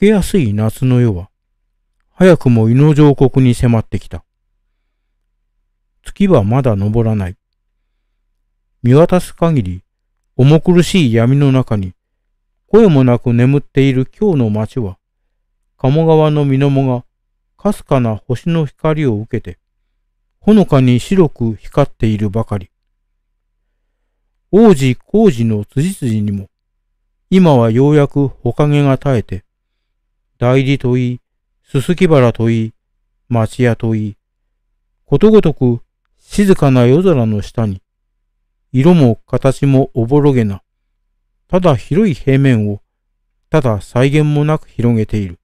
けやすい夏の夜は、早くも犬の上国に迫ってきた。月はまだ昇らない。見渡す限り、重苦しい闇の中に、声もなく眠っている今日の街は、鴨川の水面が、かすかな星の光を受けて、ほのかに白く光っているばかり。王子工事の辻々にも、今はようやくほかげが絶えて、代理といい、すすき原といい、町屋といい、ことごとく静かな夜空の下に、色も形もおぼろげな、ただ広い平面を、ただ再現もなく広げている。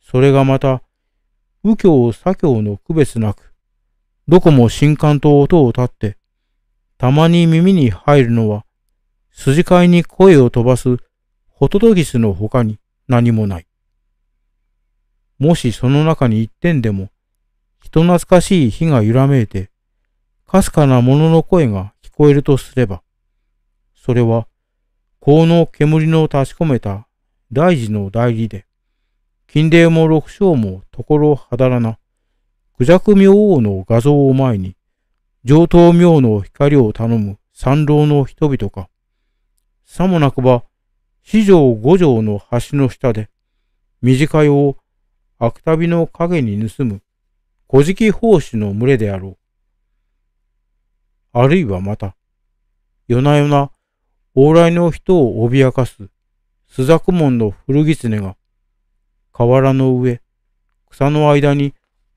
それがまた、右京左京の区別なく、どこも新刊と音を立って、たまに耳に入るのは、筋交いに声を飛ばすホトトギスの他に、何もない。もしその中に一点でも、人懐かしい火が揺らめいて、かすかな物の声が聞こえるとすれば、それは、効の煙の立ち込めた大事の代理で、金霊も六章もところはだらな、孔雀明王の画像を前に、上等明の光を頼む三郎の人々か、さもなくば、四条五条の橋の下で、短いを悪旅の影に盗む古事記奉仕の群れであろう。あるいはまた、夜な夜な往来の人を脅かす朱雀門の古狐が、河原の上、草の間に、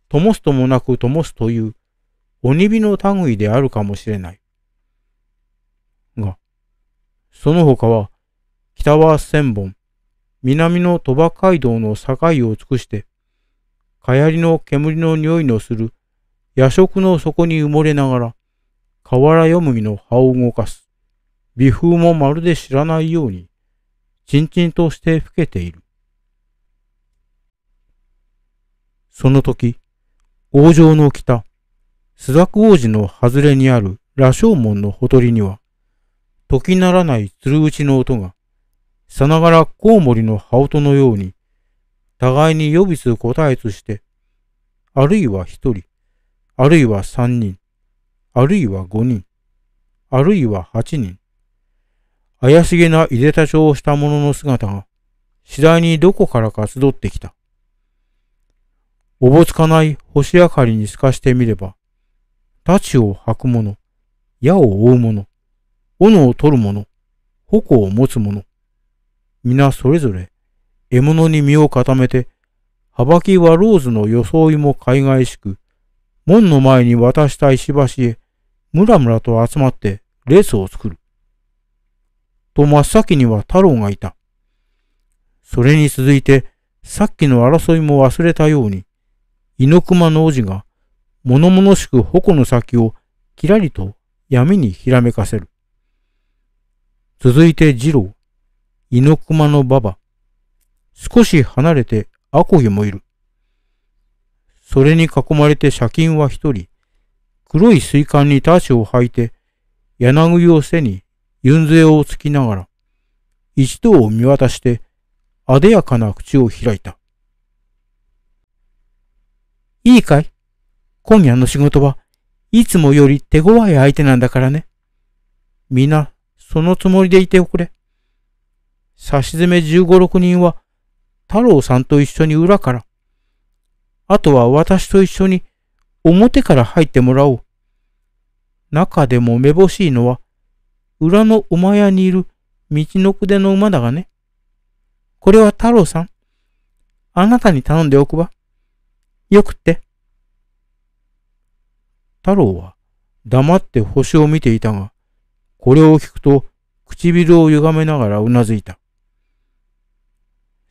灯すともなく灯すという、鬼火の類であるかもしれない。が、その他は、北は千本、南の鳥羽街道の境を尽くして、かやりの煙の匂いのする夜食の底に埋もれながら、瓦よむぎの葉を動かす。微風もまるで知らないように、ちんちんとして吹けている。その時、王城の北、朱雀王子の外れにある羅生門のほとりには、時ならない鶴打ちの音が、さながらコウモリの羽音のように、互いに予備る答えとして、あるいは一人、あるいは三人、あるいは五人、あるいは八人、怪しげないでたちをした者の姿が、次第にどこからか集ってきた。おぼつかない星明かりに透かしてみれば、太刀を吐く者、矢を追う者、斧を取る者、矛を持つ者、皆それぞれ獲物に身を固めて、はばきはローズの装いも海外しく、門の前に渡した石橋へ、むらむらと集まってレースを作る。と真っ先には太郎がいた。それに続いて、さっきの争いも忘れたように、猪熊の王子が、物々しく矛の先をきらりと闇にひらめかせる。続いて次郎、猪熊の馬場。少し離れてアコギもいる。それに囲まれて借金は一人、黒い水管にターシを履いて、柳を背に、ユンゼをつきながら、一度を見渡して、あでやかな口を開いた。いいかい今夜の仕事はいつもより手強い相手なんだからね。皆、そのつもりでいておくれ。差し詰め十五六人は、太郎さんと一緒に裏から、あとは私と一緒に表から入ってもらおう。中でもめぼしいのは、裏の馬屋にいる道のくでの馬だがね。これは太郎さん。あなたに頼んでおくわ。よくって。太郎は黙って星を見ていたが、これを聞くと唇を歪めながらうなずいた。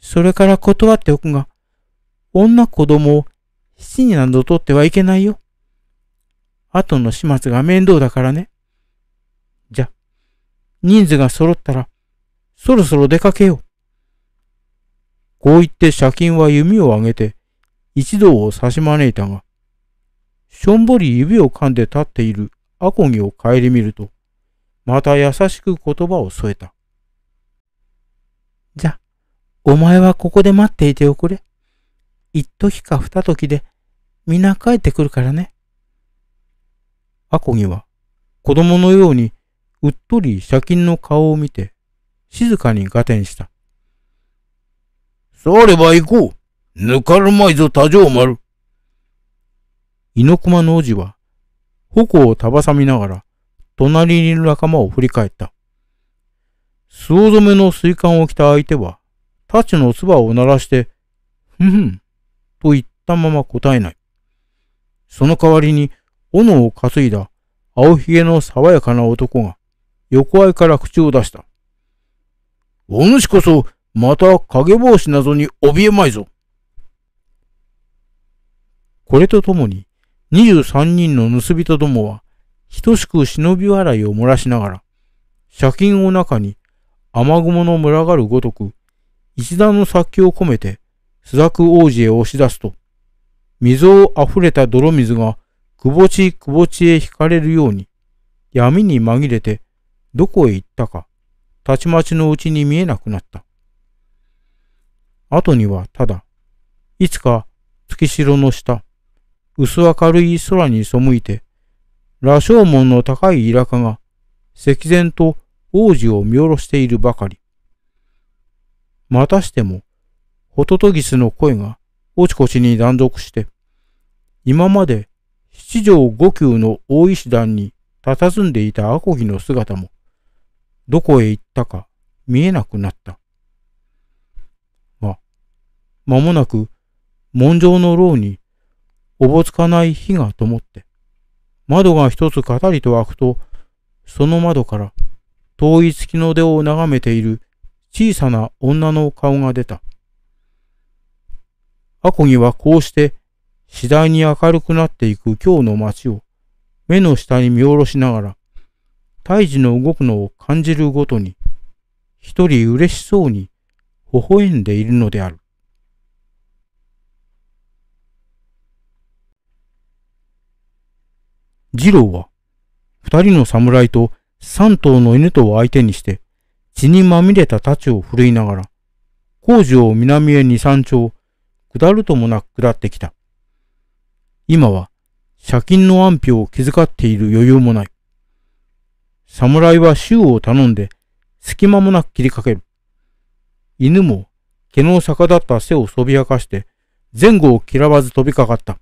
それから断っておくが、女子供を七になど取ってはいけないよ。後の始末が面倒だからね。じゃ、人数が揃ったら、そろそろ出かけよう。こう言って借金は弓を上げて、一同を差し招いたが、しょんぼり指を噛んで立っているアコギを顧みると、また優しく言葉を添えた。お前はここで待っていておくれ。一時か二時で、皆帰ってくるからね。アコギは、子供のように、うっとり借金の顔を見て、静かに合点した。されば行こう。ぬかるまいぞ多上丸。猪熊の王子は、矛をたばさみながら、隣にいる仲間を振り返った。素染めの水管を着た相手は、タチの唾を鳴らして、ふん、と言ったまま答えない。その代わりに、斧を担いだ青ひげの爽やかな男が、横合いから口を出した。お主こそ、また影帽子などに怯えまいぞ。これとともに、23人の盗人どもは、等しく忍び笑いを漏らしながら、借金を中に雨雲の群がるごとく、一段の殺気を込めて、スザク王子へ押し出すと、溝を溢れた泥水が、くぼちくぼちへ惹かれるように、闇に紛れて、どこへ行ったか、たちまちのうちに見えなくなった。後にはただ、いつか月城の下、薄明るい空に背いて、羅生門の高いイラカが、石然と王子を見下ろしているばかり。またしても、ホトトギスの声が、おちこちに断続して、今まで七条五級の大石段に佇んでいたアコギの姿も、どこへ行ったか見えなくなった。が、まもなく、門上の牢に、おぼつかない火が灯って、窓が一つかたりと開くと、その窓から、遠い月の出を眺めている小さな女の顔が出た。アコギはこうして次第に明るくなっていく今日の街を目の下に見下ろしながら胎児の動くのを感じるごとに一人嬉しそうに微笑んでいるのである。次郎は二人の侍と三頭の犬とを相手にして血にまみれた太刀を振るいながら、工事を南へ二三丁、下るともなく下ってきた。今は、借金の安否を気遣っている余裕もない。侍は衆を頼んで、隙間もなく切りかける。犬も、毛の逆立った背をそびやかして、前後を嫌わず飛びかかった。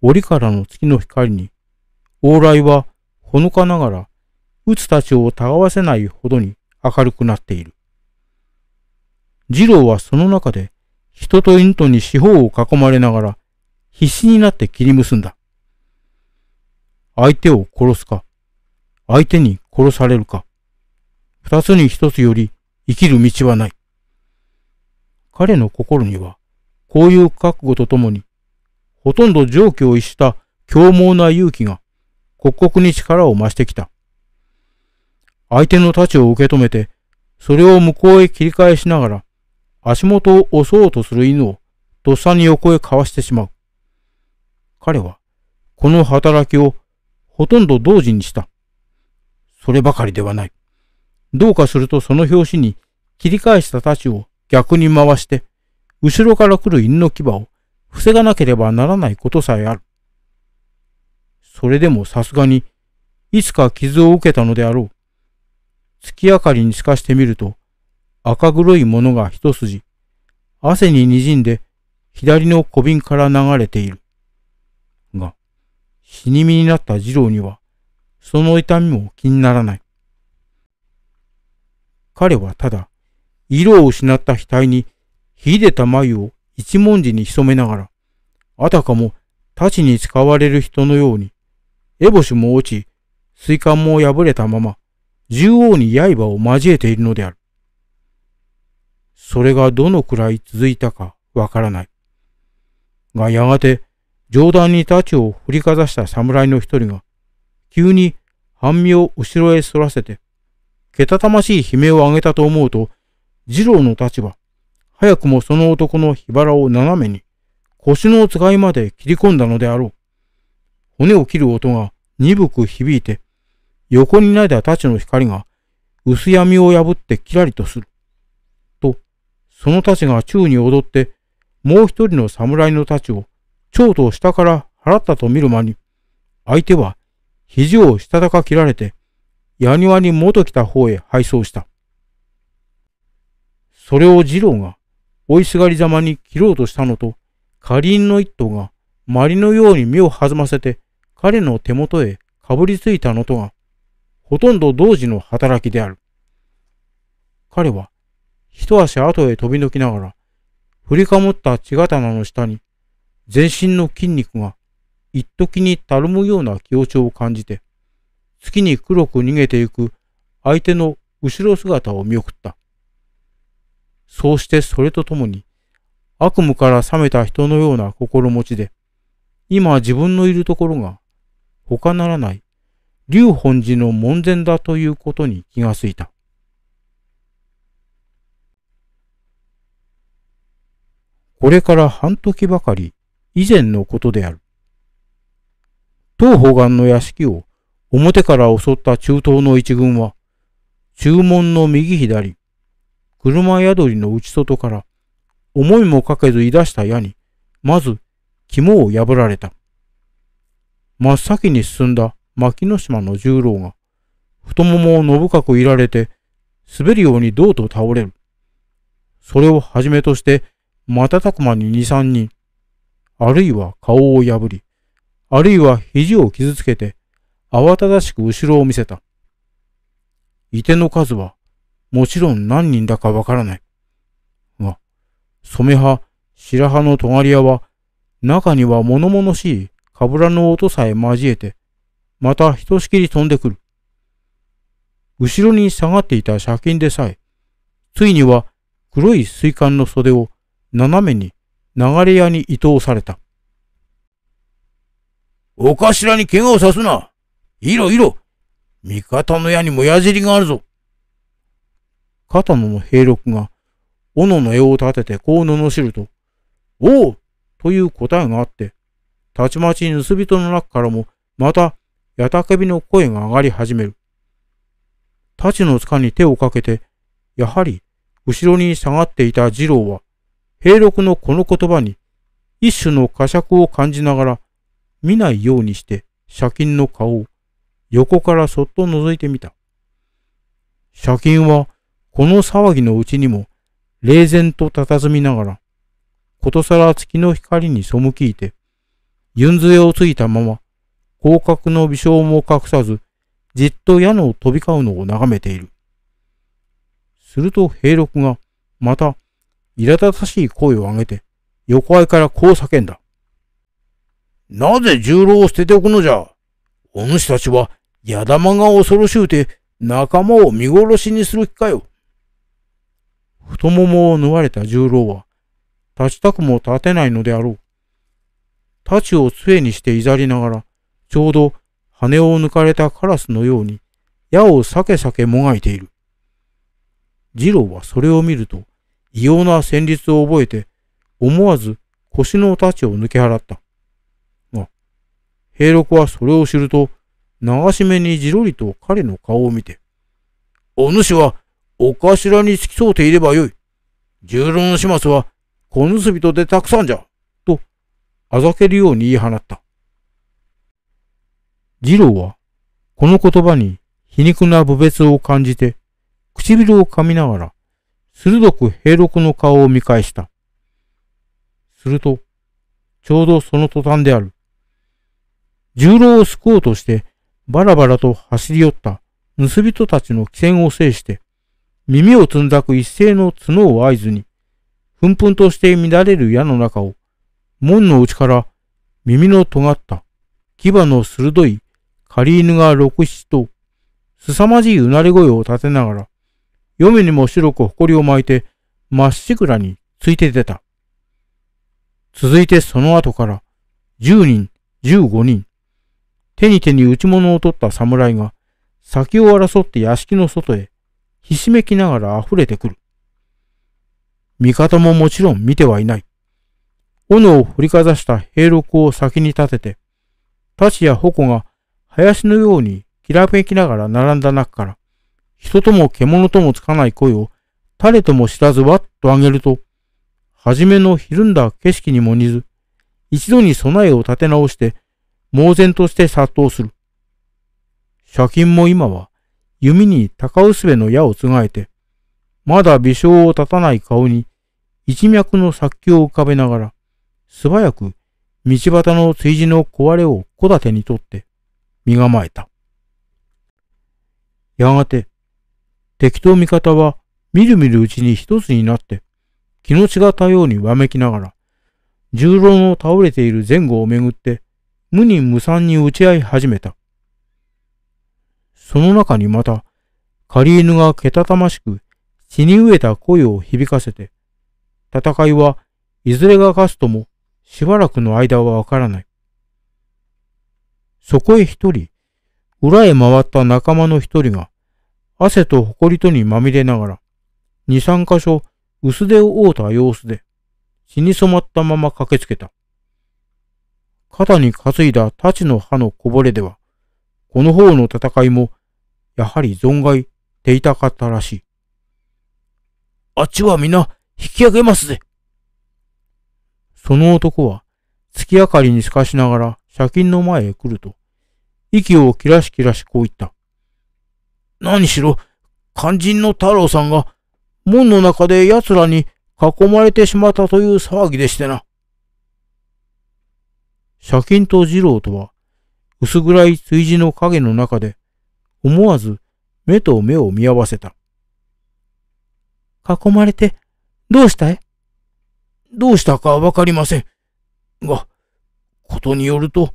檻からの月の光に、往来はほのかながら鬱たちをたがわせないほどに明るくなっている。次郎はその中で、人と犬とに四方を囲まれながら、必死になって切り結んだ。相手を殺すか、相手に殺されるか、二つに一つより生きる道はない。彼の心には、こういう覚悟とともに、ほとんど常軌を逸した凶猛な勇気が、刻々に力を増してきた。相手の太刀を受け止めて、それを向こうへ切り返しながら、足元を押そうとする犬を、とっさに横へかわしてしまう。彼は、この働きを、ほとんど同時にした。そればかりではない。どうかするとその拍子に、切り返した太刀を逆に回して、後ろから来る犬の牙を防がなければならないことさえある。それでもさすがに、いつか傷を受けたのであろう。月明かりに透かしてみると、赤黒いものが一筋、汗に滲んで左の小瓶から流れている。が、死に身になった二郎には、その痛みも気にならない。彼はただ、色を失った額に、秀でた眉を一文字に潜めながら、あたかも、太刀に使われる人のように、烏帽子も落ち、水管も破れたまま、獣王に刃を交えているのである。それがどのくらい続いたかわからない。がやがて、上段に太刀を振りかざした侍の一人が、急に半身を後ろへ反らせて、けたたましい悲鳴を上げたと思うと、次郎の立場、早くもその男の火腹を斜めに、腰の使いまで切り込んだのであろう。骨を切る音が鈍く響いて、横に投いた太刀の光が薄闇を破ってキラリとする。と、その太刀が宙に踊って、もう一人の侍の太刀を、蝶と下から払ったと見る間に、相手は肘をしたたか切られて、矢庭に元来た方へ配送した。それを次郎が、追いすがりざまに切ろうとしたのと、花りの一頭が、まりのように身を弾ませて、彼の手元へかぶりついたのとが、ほとんど同時の働きである。彼は、一足後へ飛び抜きながら、振りかもった血刀の下に、全身の筋肉が一時にたるむような強調を感じて、月に黒く逃げていく相手の後ろ姿を見送った。そうしてそれとともに、悪夢から覚めた人のような心持ちで、今自分のいるところが、他ならない劉本寺の門前だということに気がついた。これから半時ばかり以前のことである。当方岸の屋敷を表から襲った中東の一軍は、中門の右左、車宿りの内外から思いもかけずい出した矢に、まず肝を破られた。真っ先に進んだ牧之島の十郎が、太ももを深くいられて、滑るようにどうと倒れる。それをはじめとして、瞬く間に二三人、あるいは顔を破り、あるいは肘を傷つけて、慌ただしく後ろを見せた。いての数は、もちろん何人だかわからない。が、染派、白羽の尖り屋は、中には物々しいかぶらの音さえ交えて、またひとしきり飛んでくる。後ろに下がっていた車金でさえ、ついには黒い水管の袖を斜めに流れ屋に移動された。お頭に怪我をさすな。いろいろ。味方の矢にも矢尻があるぞ。片野の兵六が、斧の絵を立ててこう罵ると、おうという答えがあって、たちまち盗人の中からも、またやたけびの声が上がり始める。太刀の塚に手をかけて、やはり後ろに下がっていた次郎は、平六のこの言葉に一種の呵責を感じながら、見ないようにして借金の顔を横からそっと覗いてみた。借金はこの騒ぎのうちにも冷然と佇みながら、ことさら月の光に背きいて、ゆんずえをついたまま広角の微笑も隠さず、じっと矢の飛び交うのを眺めている。すると平六が、また、苛立たしい声を上げて、横合いからこう叫んだ。なぜ重郎を捨てておくのじゃお主たちは、矢玉が恐ろしゅうて、仲間を見殺しにする気かよ。太ももを縫われた重郎は、立ちたくも立てないのであろう。太刀を杖にしていざりながら、ちょうど羽を抜かれたカラスのように、矢を避け避けもがいている。次郎はそれを見ると、異様な旋律を覚えて、思わず腰の太刀を抜け払った。が、平六はそれを知ると、流し目にじろりと彼の顔を見て、お主は、お頭に付き添うていればよい。十郎の始末は、小盗人でたくさんじゃ、と、あざけるように言い放った。次郎は、この言葉に皮肉な侮蔑を感じて、唇を噛みながら、鋭く平六の顔を見返した。すると、ちょうどその途端である。重郎を救おうとして、バラバラと走り寄った盗人たちの汽船を制して、耳をつんざく一斉の角を合図に、ふんふんとして乱れる矢の中を、門の内から耳の尖った、牙の鋭い狩犬が六七と、凄まじいうなり声を立てながら、嫁にも白く誇りを巻いて、まっしぐらについて出た。続いてその後から、十人、十五人、手に手に打ち物を取った侍が、先を争って屋敷の外へ、ひしめきながら溢れてくる。味方ももちろん見てはいない。斧を振りかざした兵六を先に立てて、太刀や矛が林のようにきらめきながら並んだ中から、人とも獣ともつかない声を、誰とも知らずわっと上げると、初めのひるんだ景色にも似ず、一度に備えを立て直して、猛然として殺到する。借金も今は、弓に高薄べの矢をつがえて、まだ微笑を立たない顔に、一脈の殺気を浮かべながら、素早く道端の炊事の壊れを小立てにとって、身構えた。やがて、敵と味方はみるみるうちに一つになって、気の違ったようにわめきながら、重郎の倒れている前後をめぐって、無に無産に打ち合い始めた。その中にまた、狩犬がけたたましく血に飢えた声を響かせて、戦いはいずれが勝つともしばらくの間はわからない。そこへ一人、裏へ回った仲間の一人が、汗と埃とにまみれながら、二三箇所薄手を覆うた様子で、血に染まったまま駆けつけた。肩に担いだ太刀の刃のこぼれでは、この方の戦いも、やはり存外、手痛かったらしい。あっちは皆、引き上げますぜ。その男は、月明かりに透かしながら、車金の前へ来ると、息を切らし切らしこう言った。何しろ、肝心の太郎さんが、門の中で奴らに囲まれてしまったという騒ぎでしてな。車金と二郎とは、薄暗い炊事の影の中で、思わず目と目を見合わせた。囲まれて、どうしたいどうしたかわかりません。が、ことによると、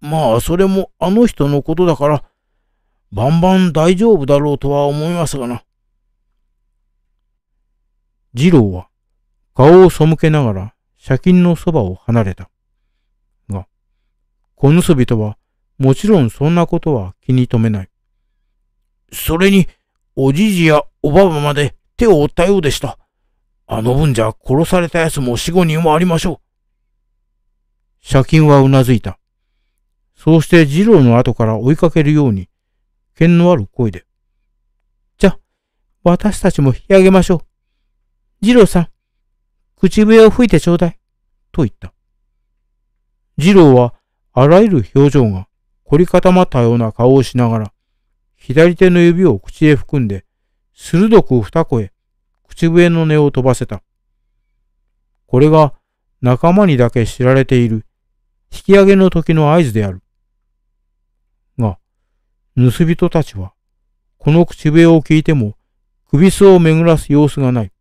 まあ、それもあの人のことだから、バンバン大丈夫だろうとは思いますがな。次郎は顔を背けながら借金のそばを離れた。が、小盗人はもちろんそんなことは気に留めない。それに、おじじやおばばまで手を負ったようでした。あの分じゃ殺された奴も死後人もありましょう。借金はうなずいた。そうして二郎の後から追いかけるように、剣のある声で。じゃ、私たちも引き上げましょう。二郎さん、口笛を吹いてちょうだい。と言った。二郎は、あらゆる表情が凝り固まったような顔をしながら、左手の指を口へ含んで、鋭く二声、口笛の音を飛ばせた。これが仲間にだけ知られている引き上げの時の合図である。が、盗人たちは、この口笛を聞いても、首すを巡らす様子がない。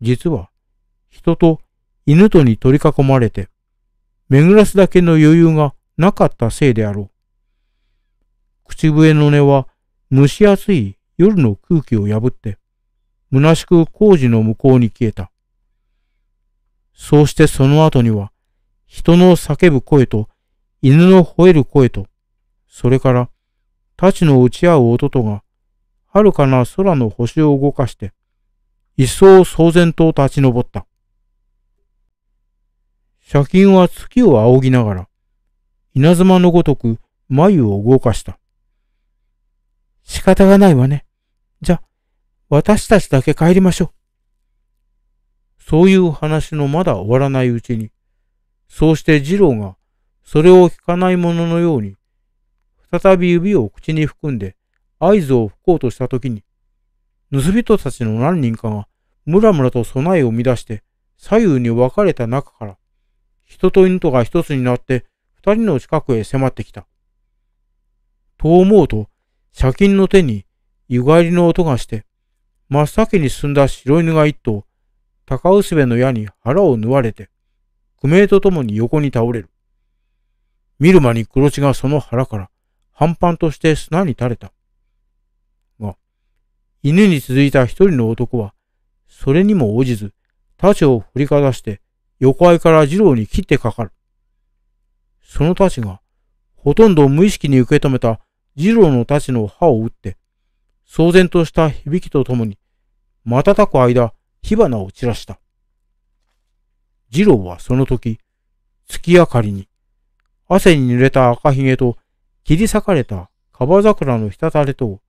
実は、人と犬とに取り囲まれて、巡らすだけの余裕がなかったせいであろう。口笛の音は蒸し暑い夜の空気を破って、虚しく工事の向こうに消えた。そうしてその後には、人の叫ぶ声と、犬の吠える声と、それから、太刀の打ち合う音とが、遥かな空の星を動かして、一層騒然と立ち上った。車金は月を仰ぎながら、稲妻のごとく眉を動かした。仕方がないわね。じゃ、私たちだけ帰りましょう。そういう話のまだ終わらないうちに、そうして次郎が、それを聞かないもののように、再び指を口に含んで、合図を吹こうとしたときに、盗人たちの何人かが、むらむらと備えを乱して、左右に分かれた中から、人と犬とが一つになって、二人の近くへ迫ってきた。と思うと、車金の手に、湯帰りの音がして、真っ先に進んだ白犬が一頭、高薄部の矢に腹を縫われて、不明とともに横に倒れる。見る間に黒地がその腹から、半端として砂に垂れた。が、犬に続いた一人の男は、それにも応じず、太刀を振りかざして、横合いから二郎に切ってかかる。その太刀が、ほとんど無意識に受け止めた二郎の太刀の歯を打って、騒然とした響きとともに、瞬く間、火花を散らした。次郎はその時、月明かりに、汗に濡れた赤ひげと切り裂かれたカバ桜の滴れと、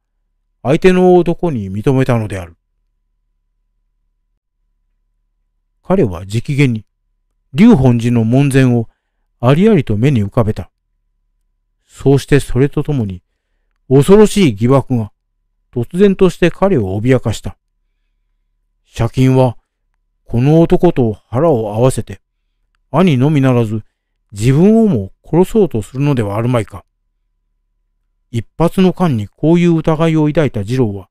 相手の男に認めたのである。彼は直言に、竜本寺の門前をありありと目に浮かべた。そうしてそれとともに、恐ろしい疑惑が突然として彼を脅かした。借金はこの男と腹を合わせて、兄のみならず自分をも殺そうとするのではあるまいか。一発の間にこういう疑いを抱いた二郎は、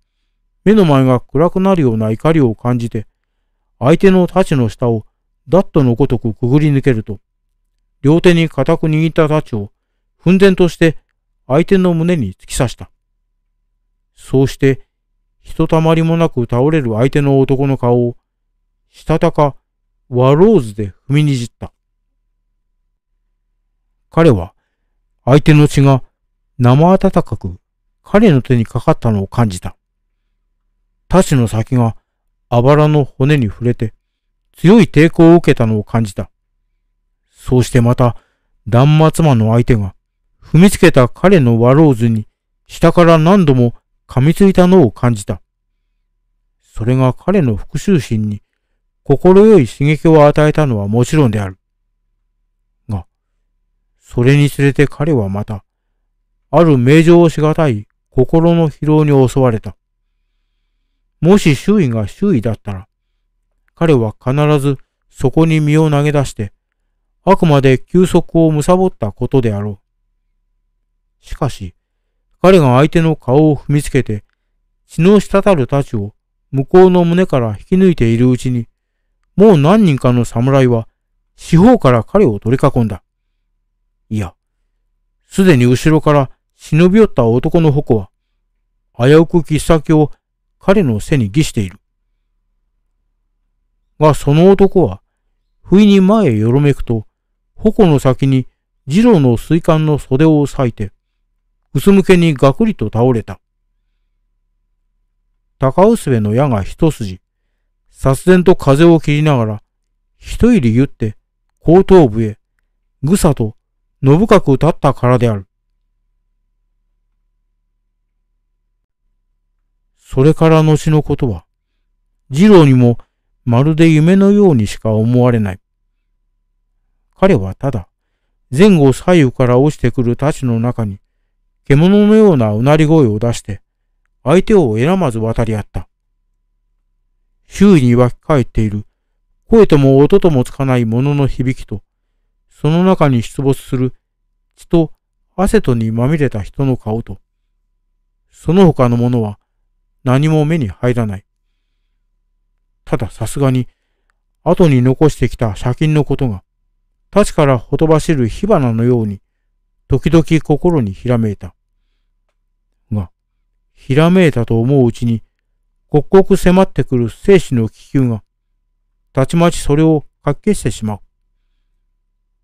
目の前が暗くなるような怒りを感じて、相手の太刀の下をダットのごとくくぐり抜けると、両手に固く握った太刀を、奮然として相手の胸に突き刺した。そうして、ひとたまりもなく倒れる相手の男の顔をしたたか、ワローズで踏みにじった。彼は、相手の血が生温かく彼の手にかかったのを感じた。太刀の先があばらの骨に触れて強い抵抗を受けたのを感じた。そうしてまた断末魔の相手が踏みつけた彼のワローズに下から何度も噛みついたのを感じた。それが彼の復讐心に心よい刺激を与えたのはもちろんである。が、それにつれて彼はまた、ある名状をしがたい心の疲労に襲われた。もし周囲が周囲だったら、彼は必ずそこに身を投げ出して、あくまで休息を貪ったことであろう。しかし、彼が相手の顔を踏みつけて、血の滴る太刀を向こうの胸から引き抜いているうちに、もう何人かの侍は四方から彼を取り囲んだ。いや、すでに後ろから忍び寄った男の矛は、危うく切っ先を彼の背に儀している。が、その男は、不意に前へよろめくと、矛の先に二郎の水管の袖を裂いて、うつむけにガクリと倒れた。高薄部の矢が一筋、殺然と風を切りながら、一入り言って後頭部へ、ぐさとの深く立ったからである。それから後のことは、二郎にもまるで夢のようにしか思われない。彼はただ、前後左右から落ちてくる太刀の中に、獣のようなうなり声を出して、相手を選まず渡り合った。周囲に湧き返っている、声とも音ともつかないものの響きと、その中に出没する血と汗とにまみれた人の顔と、その他のものは何も目に入らない。たださすがに、後に残してきた借金のことが、立ちからほとばしる火花のように、時々心にひらめいた。が、ひらめいたと思ううちに、刻々迫ってくる生死の気球が、たちまちそれをかきしてしまう。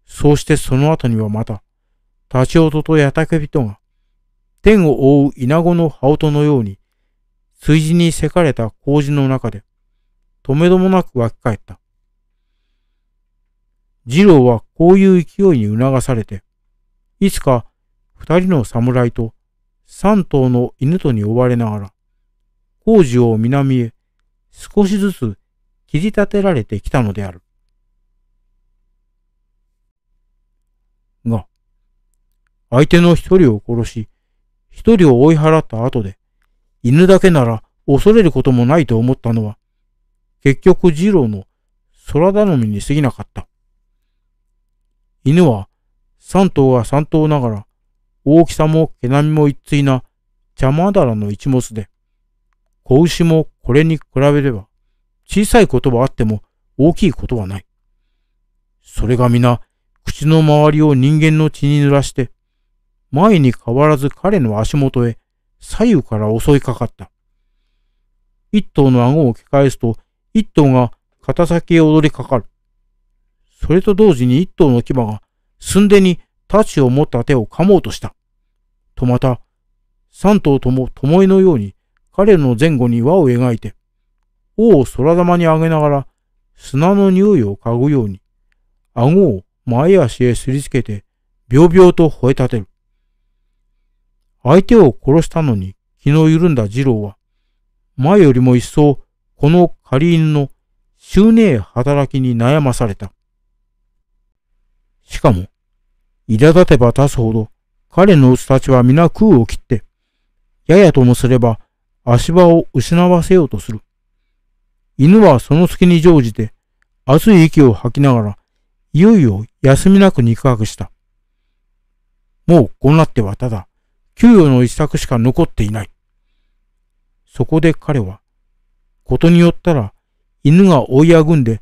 そうしてその後にはまた、立ち音とやたけ人が、天を覆う稲子の羽音のように、炊事にせかれた麹の中で、とめどもなく湧き返った。次郎はこういう勢いに促されて、いつか二人の侍と三頭の犬とに追われながら、工事を南へ少しずつ切り立てられてきたのである。が、相手の一人を殺し、一人を追い払った後で、犬だけなら恐れることもないと思ったのは、結局二郎の空頼みに過ぎなかった。犬は三頭は三頭ながら、大きさも毛並みも一対な邪魔だらの一物で、子牛もこれに比べれば、小さいことはあっても大きいことはない。それが皆、口の周りを人間の血に濡らして、前に変わらず彼の足元へ左右から襲いかかった。一頭の顎を置き返すと、一頭が肩先へ踊りかかる。それと同時に一頭の牙が寸でに太刀を持った手を噛もうとした。とまた、三頭とも巴のように彼の前後に輪を描いて、尾を空玉に上げながら、砂の匂いを嗅ぐように、顎を前足へすりつけて、びょびょと吠え立てる。相手を殺したのに気の緩んだ二郎は、前よりも一層、この仮犬の執念働きに悩まされた。しかも、苛立てば立つほど、彼のうたちは皆空を切って、ややともすれば足場を失わせようとする。犬はその隙に乗じて、熱い息を吐きながら、いよいよ休みなく肉薄した。もうこうなってはただ、給与の一作しか残っていない。そこで彼は、ことによったら、犬が追いあぐんで、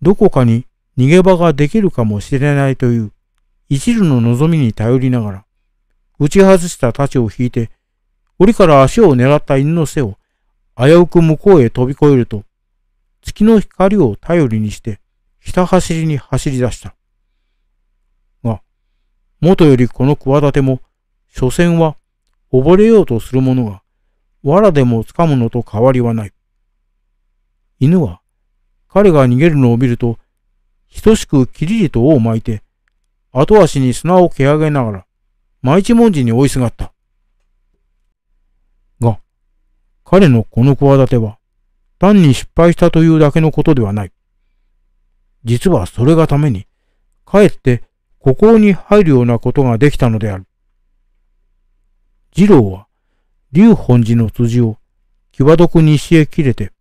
どこかに逃げ場ができるかもしれないという、一縷の望みに頼りながら、打ち外した太刀を引いて、檻から足を狙った犬の背を危うく向こうへ飛び越えると、月の光を頼りにしてひた走りに走り出した。が、元よりこの企ても、所詮は溺れようとする者が、藁でも掴むのと変わりはない。犬は彼が逃げるのを見ると、等しくきりりと尾を巻いて、後足に砂を蹴上げながら、毎一文字に追いすがった。彼のこの企ては、単に失敗したというだけのことではない。実はそれがために、かえってここに入るようなことができたのである。次郎は、龍本寺の辻を、際どく西へ切れて、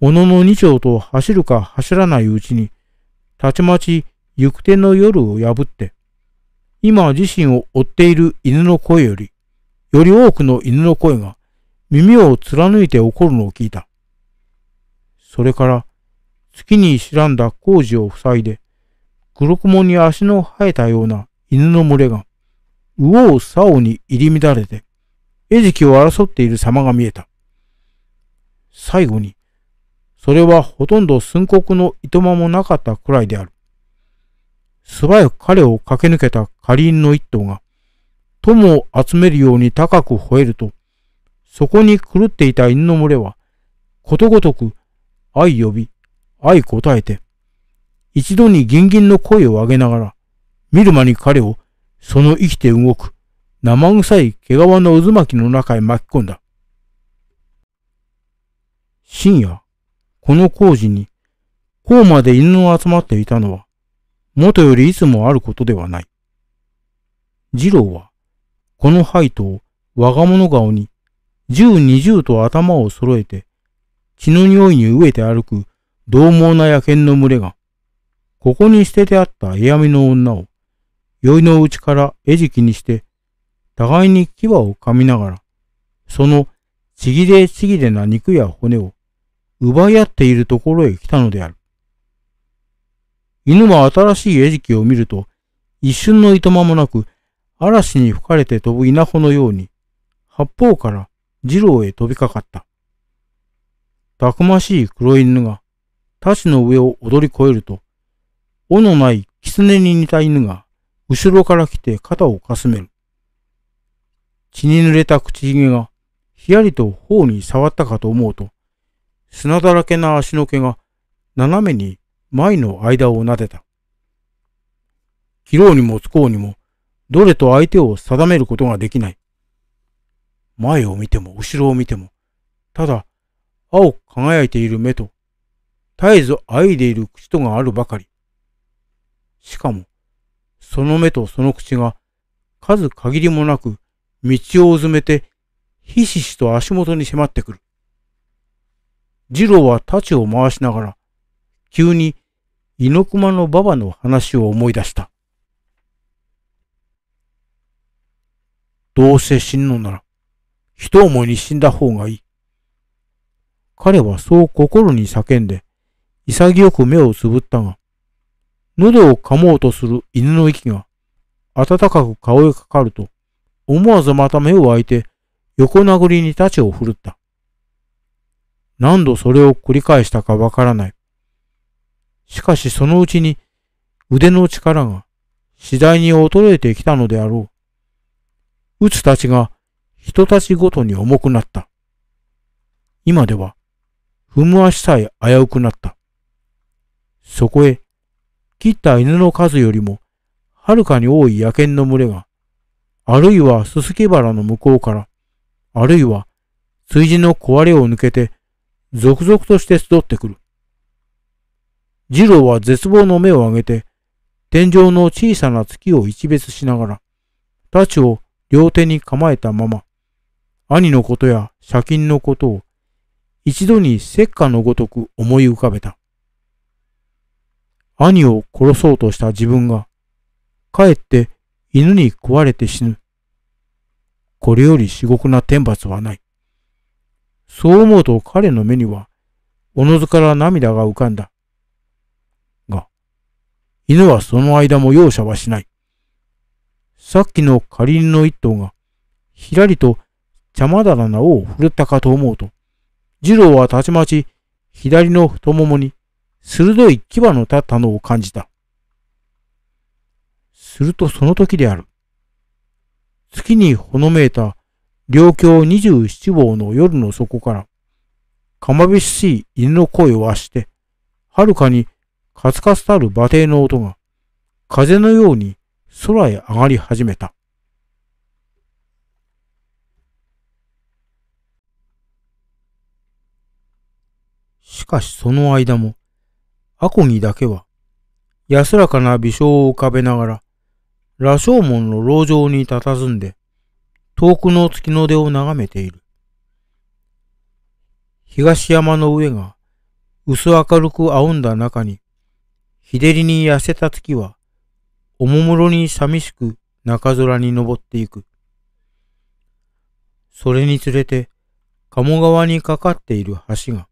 おのの二丁と走るか走らないうちに、たちまち行く手の夜を破って、今自身を追っている犬の声より、より多くの犬の声が耳を貫いて怒るのを聞いた。それから、月に知らんだ工事を塞いで、黒雲に足の生えたような犬の群れが、右往左往に入り乱れて、餌食を争っている様が見えた。最後に、それはほとんど寸刻のいとまもなかったくらいである。素早く彼を駆け抜けたカリの一頭が、友を集めるように高く吠えると、そこに狂っていた犬の群れは、ことごとく、愛呼び、愛答えて、一度にギンギンの声を上げながら、見る間に彼を、その生きて動く、生臭い毛皮の渦巻きの中へ巻き込んだ。深夜、この工事に、こうまで犬の集まっていたのは、元よりいつもあることではない。次郎は、この廃刀を我が物顔に十二十と頭を揃えて、血の匂いに飢えて歩く、獰猛な野犬の群れが、ここに捨ててあった嫌味の女を、酔いのうちから餌食にして、互いに牙を噛みながら、そのちぎれちぎれな肉や骨を奪い合っているところへ来たのである。犬は新しい餌食を見ると、一瞬のいとまもなく、嵐に吹かれて飛ぶ稲穂のように、八方から二郎へ飛びかかった。たくましい黒犬が、太刀の上を踊り越えると、尾のない狐に似た犬が、後ろから来て肩をかすめる。血に濡れた口ひげが、ひやりと頬に触ったかと思うと、砂だらけな足の毛が、斜めに前の間を撫でた。切ろうにもつこうにも、どれと相手を定めることができない。前を見ても後ろを見ても、ただ、青く輝いている目と、絶えず愛いでいる口とがあるばかり。しかも、その目とその口が、数限りもなく、道をうずめて、ひしひしと足元に迫ってくる。次郎は太刀を回しながら、急に猪熊の馬場の話を思い出した。どうせ死ぬのなら、一思いに死んだ方がいい。彼はそう心に叫んで、潔く目をつぶったが、喉を噛もうとする犬の息が暖かく顔へかかると、思わずまた目を開いて横殴りに立ちを振るった。何度それを繰り返したかわからない。しかしそのうちに腕の力が次第に衰えてきたのであろう。うつたちが人たちごとに重くなった。今では、踏む足さえ危うくなった。そこへ、切った犬の数よりも、はるかに多い野犬の群れが、あるいはすすき原の向こうから、あるいは、炊事の壊れを抜けて、続々として集ってくる。次郎は絶望の目を上げて、天井の小さな月を一別しながら、太刀を両手に構えたまま、兄のことや借金のことを一度に石かのごとく思い浮かべた。兄を殺そうとした自分が、かえって犬に食われて死ぬ。これより至極な天罰はない。そう思うと彼の目には、おのずから涙が浮かんだ。が、犬はその間も容赦はしない。さっきの仮りの一頭が、ひらりと邪魔だな名を振るったかと思うと、次郎はたちまち左の太ももに鋭い牙の立ったのを感じた。するとその時である。月にほのめいた両京二十七号の夜の底から、かまびしい犬の声を発して、はるかにカツカツたる馬蹄の音が、風のように空へ上がり始めた。しかしその間も、アコギだけは、安らかな微笑を浮かべながら、羅生門の牢城に佇んで、遠くの月の出を眺めている。東山の上が薄明るく青んだ中に、日照りに痩せた月は、おもむろに寂しく中空に登っていく。それにつれて、鴨川にかかっている橋が、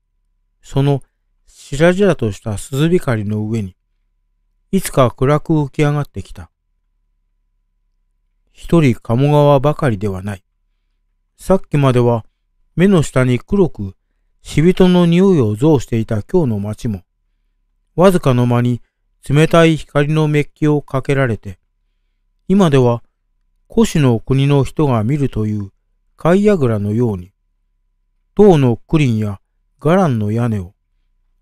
その白々とした鈴光の上に、いつか暗く浮き上がってきた。一人鴨川ばかりではない。さっきまでは目の下に黒く死人の匂いを像していた今日の街も、わずかの間に冷たい光のメッキをかけられて、今では古紙の国の人が見るという貝櫓のように、塔のクリンや伽藍の屋根を、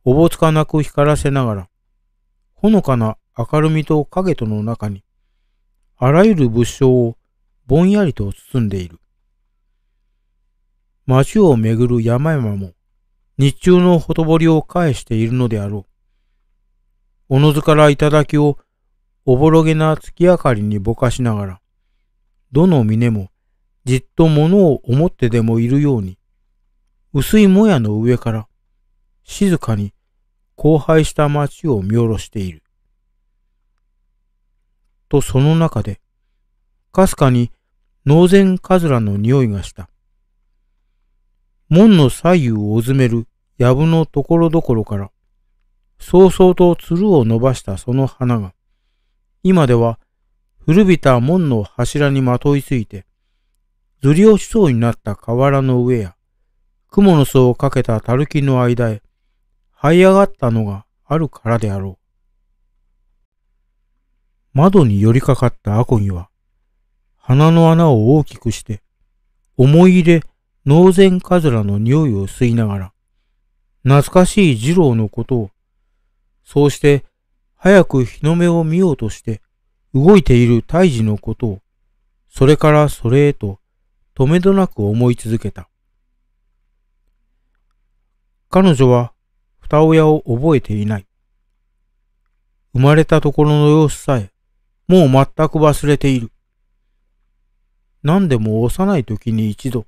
おぼつかなく光らせながら、ほのかな明るみと影との中に、あらゆる物証をぼんやりと包んでいる。街を巡る山々も、日中のほとぼりを返しているのであろう。おのずから頂をおぼろげな月明かりにぼかしながら、どの峰もじっと物を思ってでもいるように、薄いもやの上から、静かに荒廃した街を見下ろしている。とその中で、かすかに脳前カズラの匂いがした。門の左右をおずめる藪のところどころから、そうそうとつるを伸ばしたその花が、今では古びた門の柱にまといついて、ずり落ちそうになった瓦の上や、雲の巣をかけた垂木の間へ、這い上がったのがあるからであろう。窓に寄りかかったアコギは、鼻の穴を大きくして、思い入れ、ノーゼカズラの匂いを吸いながら、懐かしい二郎のことを、そうして早く日の目を見ようとして動いている胎児のことを、それからそれへと止めどなく思い続けた。彼女は二親を覚えていない。生まれたところの様子さえ、もう全く忘れている。何でも幼い時に一度、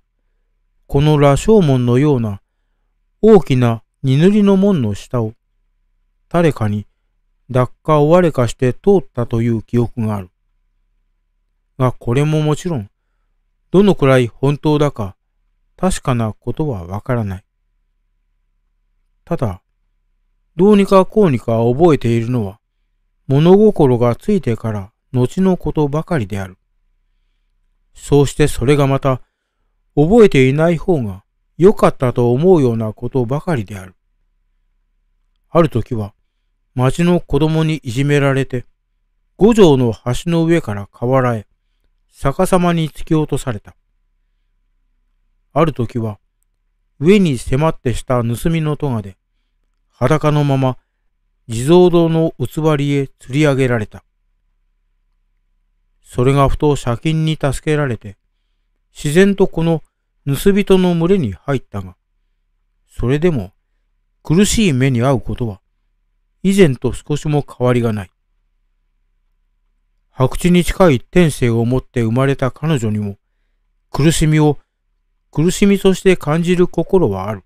この羅生門のような大きな二塗りの門の下を、誰かに脱下を我化かして通ったという記憶がある。が、これももちろん、どのくらい本当だか、確かなことはわからない。ただ、どうにかこうにか覚えているのは、物心がついてから後のことばかりである。そうしてそれがまた、覚えていない方が良かったと思うようなことばかりである。ある時は、町の子供にいじめられて、五条の橋の上から河原へ、逆さまに突き落とされた。ある時は、上に迫ってした盗みの戸がで、裸のまま地蔵堂の器にりへ釣り上げられた。それがふと借金に助けられて、自然とこの盗人の群れに入ったが、それでも苦しい目に遭うことは、以前と少しも変わりがない。白地に近い天性を持って生まれた彼女にも、苦しみを苦しみとして感じる心はある。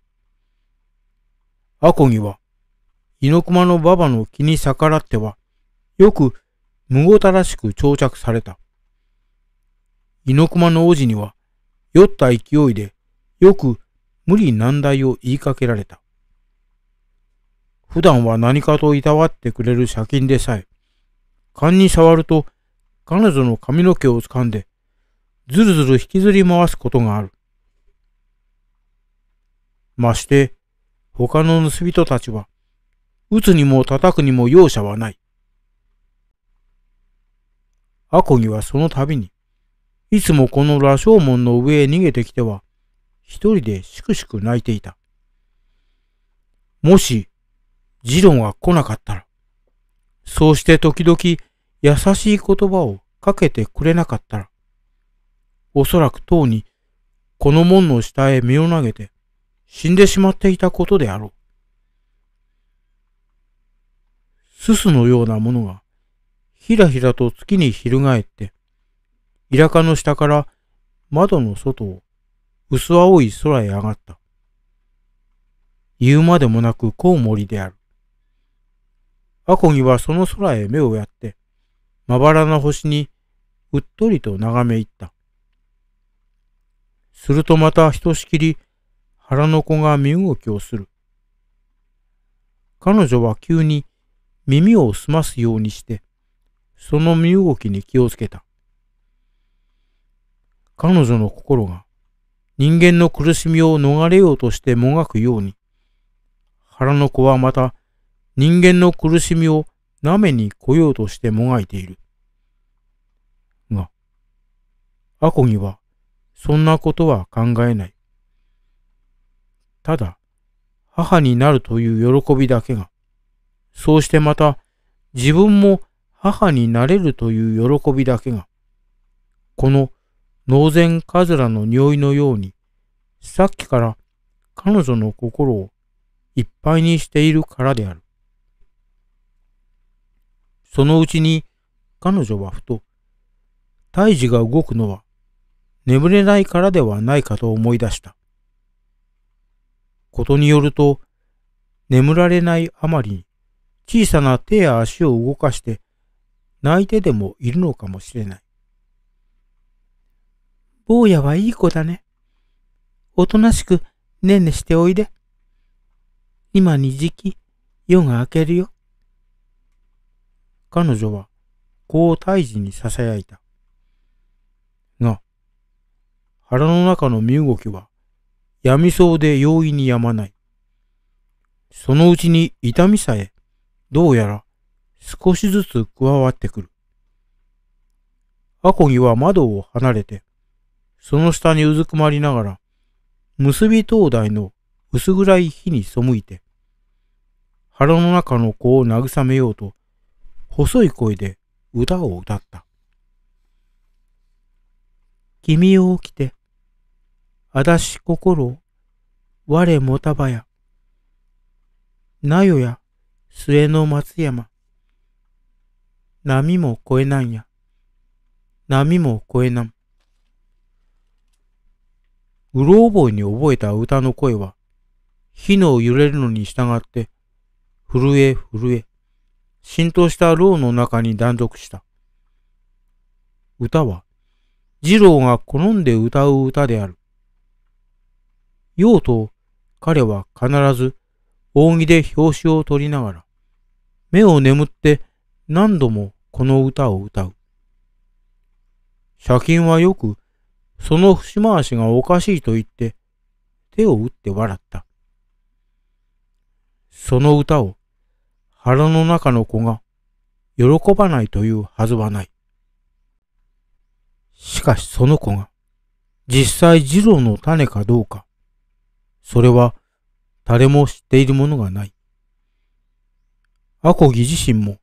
アコギは猪熊の馬場の気に逆らっては、よく無ごたらしく長着された。猪熊の王子には、酔った勢いで、よく無理難題を言いかけられた。普段は何かといたわってくれる借金でさえ、勘に触ると彼女の髪の毛を掴んで、ずるずる引きずり回すことがある。まして、他の盗人たちは、打つにも叩くにも容赦はない。アコギはその度に、いつもこの羅生門の上へ逃げてきては、一人でしくしく泣いていた。もし、ジロンが来なかったら、そうして時々優しい言葉をかけてくれなかったら、おそらくとうにこの門の下へ身を投げて死んでしまっていたことであろう。すすのようなものが、ひらひらと月に翻って、イラカの下から窓の外を薄青い空へ上がった。言うまでもなくコウモリである。アコギはその空へ目をやって、まばらな星にうっとりと眺め入った。するとまたひとしきり腹の子が身動きをする。彼女は急に耳を澄ますようにして、その身動きに気をつけた。彼女の心が人間の苦しみを逃れようとしてもがくように、腹の子はまた人間の苦しみを舐めに来ようとしてもがいている。が、アコギはそんなことは考えない。ただ、母になるという喜びだけが、そうしてまた自分も母になれるという喜びだけが、この脳ーカズラの匂いのように、さっきから彼女の心をいっぱいにしているからである。そのうちに彼女はふと、胎児が動くのは眠れないからではないかと思い出した。ことによると、眠られないあまりに、小さな手や足を動かして泣いてでもいるのかもしれない。坊やはいい子だね。おとなしくねんねしておいで。今にじき夜が明けるよ。彼女はこう退治に囁いた。が、腹の中の身動きはやみそうで容易にやまない。そのうちに痛みさえどうやら少しずつ加わってくる。アコギは窓を離れて、その下にうずくまりながら、結び灯台の薄暗い火に背いて、腹の中の子を慰めようと、細い声で歌を歌った。君を起きて、あだし心、を、我もたばや、なよや、末の松山。波も越えなんや。波も越えなん。うろ覚えに覚えた歌の声は、火の揺れるのに従って、震え震え、浸透した牢の中に断続した。歌は、二郎が好んで歌う歌である。用途、彼は必ず、扇で表紙を取りながら、目を眠って何度もこの歌を歌う。借金はよく、その節回しがおかしいと言って、手を打って笑った。その歌を腹の中の子が喜ばないというはずはない。しかしその子が実際二郎の種かどうか、それは誰も知っているものがない。アコギ自身も、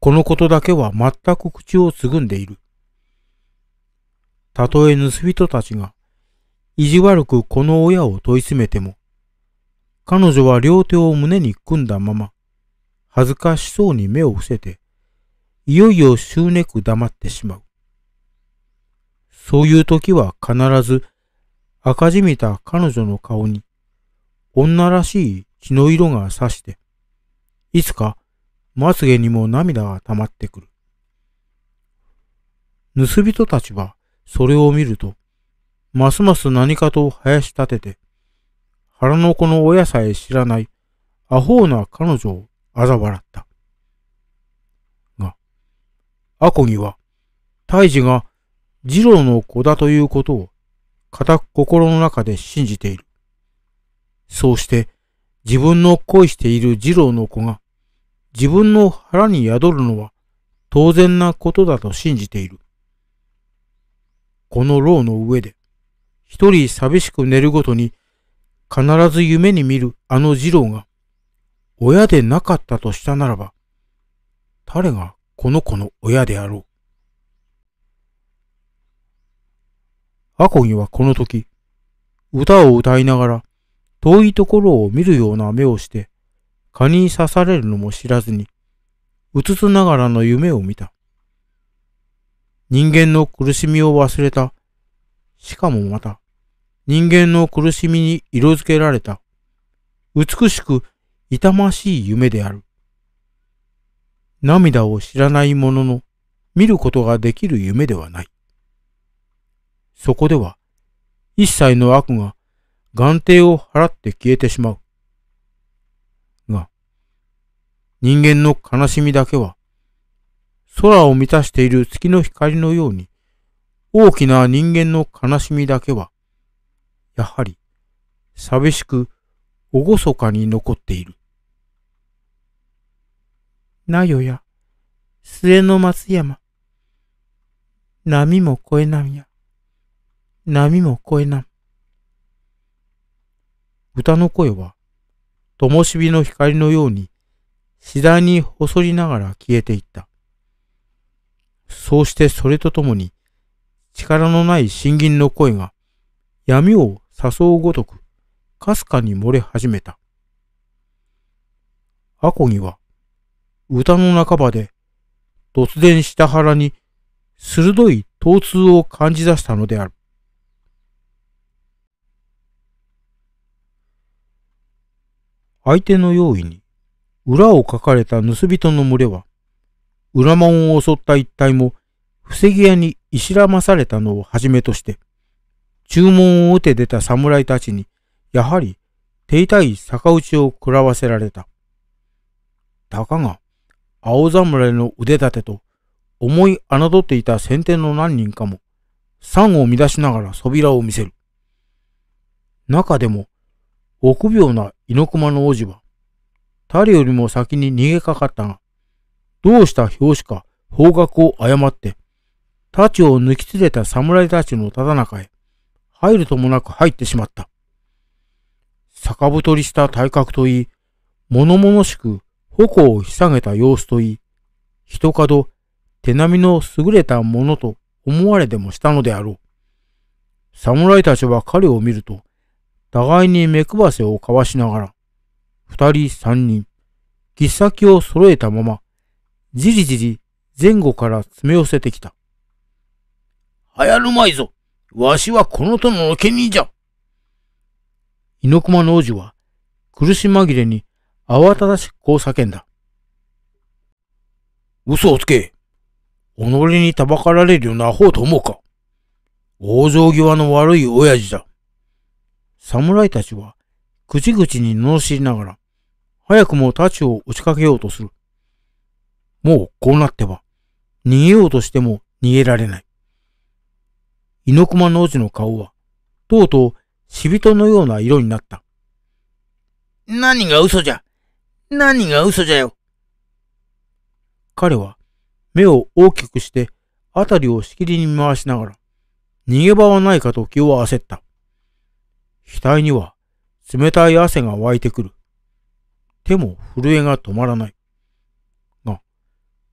このことだけは全く口をつぐんでいる。たとえ盗人たちが、意地悪くこの親を問い詰めても、彼女は両手を胸に組んだまま、恥ずかしそうに目を伏せて、いよいよ執ねく黙ってしまう。そういう時は必ず赤じみた彼女の顔に女らしい血の色が差して、いつかまつげにも涙が溜まってくる。盗人たちはそれを見ると、ますます何かと林立てて、腹の子の親さえ知らないアホな彼女を嘲笑った。が、アコギは、胎児が次郎の子だということを固く心の中で信じている。そうして自分の恋している二郎の子が自分の腹に宿るのは当然なことだと信じている。この牢の上で一人寂しく寝るごとに必ず夢に見るあの二郎が親でなかったとしたならば誰がこの子の親であろう。アコギはこの時、歌を歌いながら、遠いところを見るような目をして、蚊に刺されるのも知らずに、うつつながらの夢を見た。人間の苦しみを忘れた。しかもまた、人間の苦しみに色づけられた。美しく痛ましい夢である。涙を知らないものの、見ることができる夢ではない。そこでは、一切の悪が眼底を払って消えてしまう。が、人間の悲しみだけは、空を満たしている月の光のように、大きな人間の悲しみだけは、やはり、寂しく、厳かに残っている。なよや、末の松山。波も越えなみや。波も越えなみ。歌の声は、灯火の光のように、次第に細りながら消えていった。そうしてそれとともに、力のない森銀の声が、闇を誘うごとく、かすかに漏れ始めた。アコギは、歌の半ばで、突然下腹に、鋭い疼痛を感じ出したのである。相手の用意に、裏を書かれた盗人の群れは、裏門を襲った一帯も、防ぎ屋にいしらまされたのをはじめとして、注文を打て出た侍たちに、やはり手痛い逆打ちを食らわせられた。たかが、青侍の腕立てと、思い侮っていた先手の何人かも、桟を乱しながら扉を見せる。中でも、臆病な猪熊の王子は、誰よりも先に逃げかかったが、どうした拍子か方角を誤って、太刀を抜き連れた侍たちのただ中へ、入るともなく入ってしまった。逆太りした体格といい、物々しく矛をひさげた様子といい、一角手並みの優れたものと思われでもしたのであろう。侍たちは彼を見ると、互いに目くばせを交わしながら、二人三人、喫先を揃えたまま、じりじり前後から詰め寄せてきた。流行るまいぞわしはこの殿の家人じゃ猪熊の王子は苦し紛れに慌ただしくこう叫んだ。嘘をつけ己にたばかられるようなアホと思うか往生際の悪い親父だ。侍たちは、口々に罵りながら、早くも太刀を打ちかけようとする。もうこうなっては、逃げようとしても逃げられない。猪熊の王子の顔は、とうとう死人のような色になった。何が嘘じゃ何が嘘じゃよ彼は目を大きくして辺りをしきりに回しながら、逃げ場はないかと気を焦った。額には冷たい汗が湧いてくる。手も震えが止まらない。が、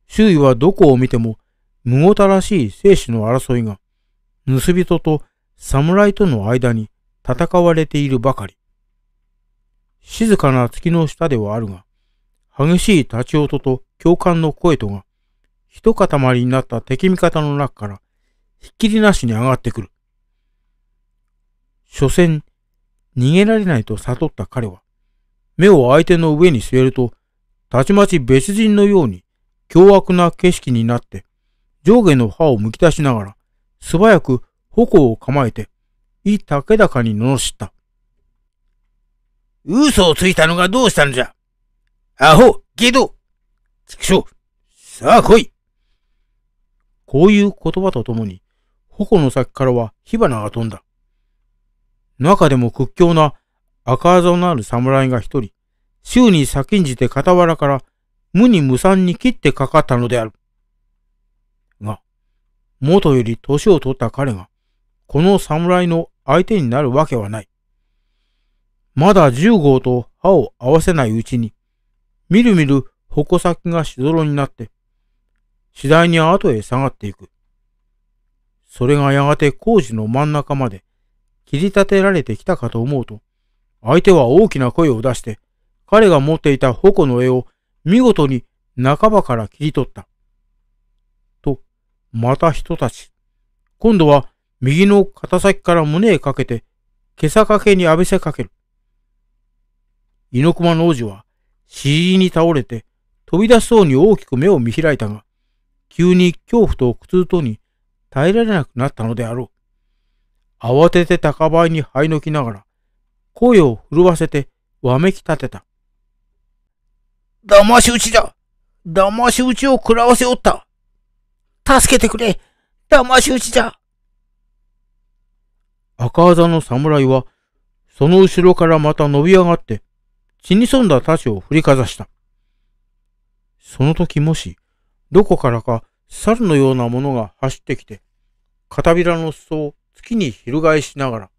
周囲はどこを見ても無ごたらしい生死の争いが、盗人と侍との間に戦われているばかり。静かな月の下ではあるが、激しい立ち音と共感の声とが、一塊になった敵味方の中から、ひっきりなしに上がってくる。所詮、逃げられないと悟った彼は、目を相手の上に据えると、たちまち別人のように凶悪な景色になって、上下の歯をむき出しながら、素早く矛を構えて、けだかに罵った。嘘をついたのがどうしたのじゃアホゲド畜生さあ来いこういう言葉とともに、矛の先からは火花が飛んだ。中でも屈強な赤あざのある侍が一人、週に先んじて傍らから無に無産に切ってかかったのである。が、元より年を取った彼が、この侍の相手になるわけはない。まだ十号と歯を合わせないうちに、みるみる矛先がしどろになって、次第に後へ下がっていく。それがやがて工事の真ん中まで、り立てられてきたかと思うと、相手は大きな声を出して、彼が持っていた矛の絵を見事に半ばから切り取った。と、また人たち。今度は右の肩先から胸へかけて、けさ掛けに浴びせかける。猪熊の王子は、尻に倒れて、飛び出しそうに大きく目を見開いたが、急に恐怖と苦痛とに耐えられなくなったのであろう。慌てて高倍に這いのきながら、声を震わせてわめき立てた。騙し討ちだ騙し討ちを食らわせおった助けてくれ騙し討ちだ赤あの侍は、その後ろからまた伸び上がって、血に染んだ太刀を振りかざした。その時もし、どこからか猿のようなものが走ってきて、片びらの裾を月に翻しながら、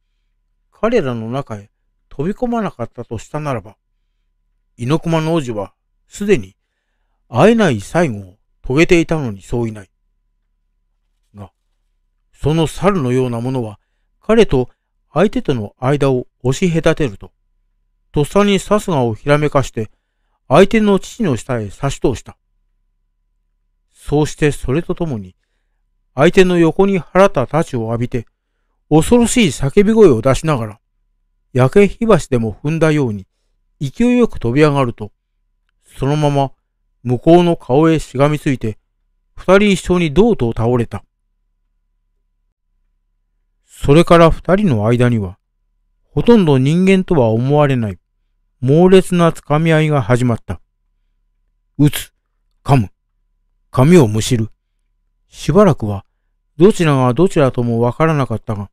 彼らの中へ飛び込まなかったとしたならば、猪熊の王子はすでに会えない最後を遂げていたのにそういない。が、その猿のようなものは彼と相手との間を押し隔てると、とっさにさすがをひらめかして相手の父の下へ差し通した。そうしてそれとともに相手の横に腹た太刀を浴びて恐ろしい叫び声を出しながら、焼け火箸でも踏んだように、勢いよく飛び上がると、そのまま向こうの顔へしがみついて、二人一緒にどうと倒れた。それから二人の間には、ほとんど人間とは思われない、猛烈なつかみ合いが始まった。打つ、噛む、髪をむしる。しばらくは、どちらがどちらともわからなかったが、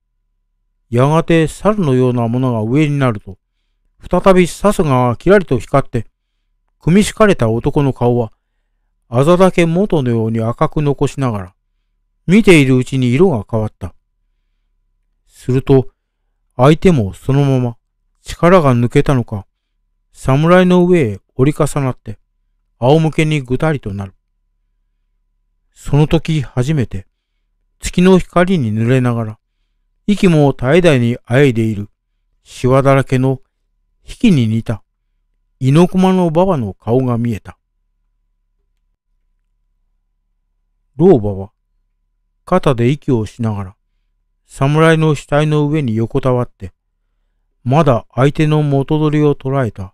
やがて猿のようなものが上になると、再び笹がキラリと光って、組み敷かれた男の顔は、あざだけ元のように赤く残しながら、見ているうちに色が変わった。すると、相手もそのまま力が抜けたのか、侍の上へ折り重なって、仰向けにぐたりとなる。その時初めて、月の光に濡れながら、息も絶え絶えにあえいでいる、しわだらけの、引きに似た、猪熊の馬場の顔が見えた。老婆は、肩で息をしながら、侍の死体の上に横たわって、まだ相手の元取りを捉えた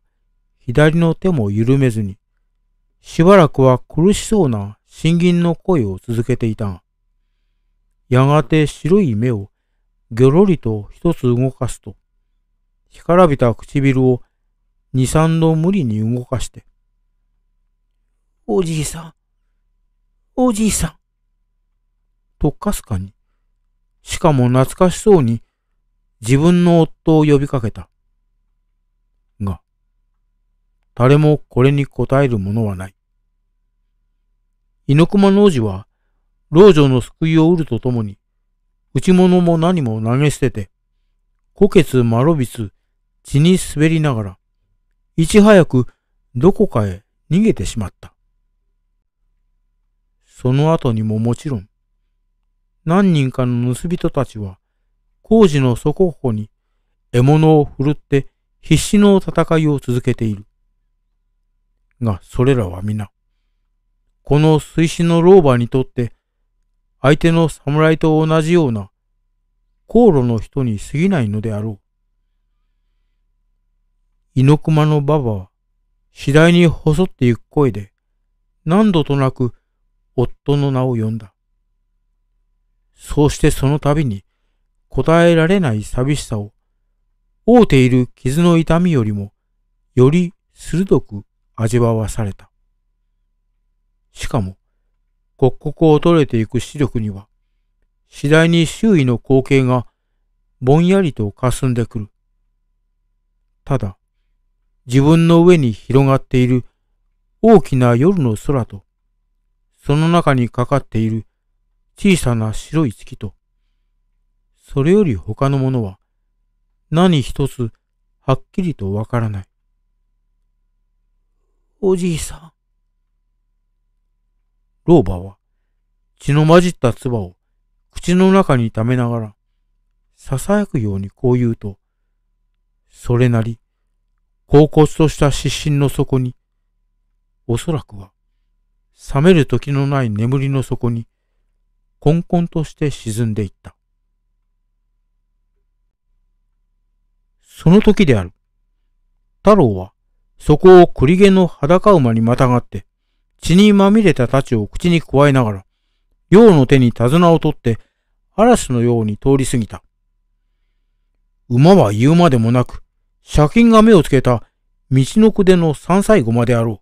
左の手も緩めずに、しばらくは苦しそうな森銀の声を続けていたが、やがて白い目をぎょろりと一つ動かすと、干からびた唇を二三度無理に動かして、おじいさん、おじいさん、とかすかに、しかも懐かしそうに自分の夫を呼びかけた。が、誰もこれに応えるものはない。猪熊の王子は、老女の救いを得るとともに、内物も何も投げ捨てて、虎血まろびつ、血に滑りながら、いち早くどこかへ逃げてしまった。その後にももちろん、何人かの盗人たちは、工事の底穂に獲物を振るって必死の戦いを続けている。が、それらは皆、この水死の老婆にとって相手の侍と同じような、航路の人に過ぎないのであろう。猪熊の馬場は、次第に細っていく声で、何度となく夫の名を呼んだ。そうしてその度に、答えられない寂しさを、負うている傷の痛みよりも、より鋭く味わわされた。しかも、刻々衰れていく視力には、次第に周囲の光景がぼんやりと霞んでくる。ただ、自分の上に広がっている大きな夜の空と、その中にかかっている小さな白い月と、それより他のものは何一つはっきりとわからない。おじいさん。老婆は血の混じった唾を口の中に溜めながら、囁くようにこう言うと、それなり、恍惚とした湿疹の底に、おそらくは、冷める時のない眠りの底に、こんこんとして沈んでいった。その時である。太郎は、そこを栗毛の裸馬にまたがって、血にまみれた太刀を口に加えながら、陽の手に手綱を取って、嵐のように通り過ぎた。馬は言うまでもなく、車金が目をつけた道の筆の三歳後まであろ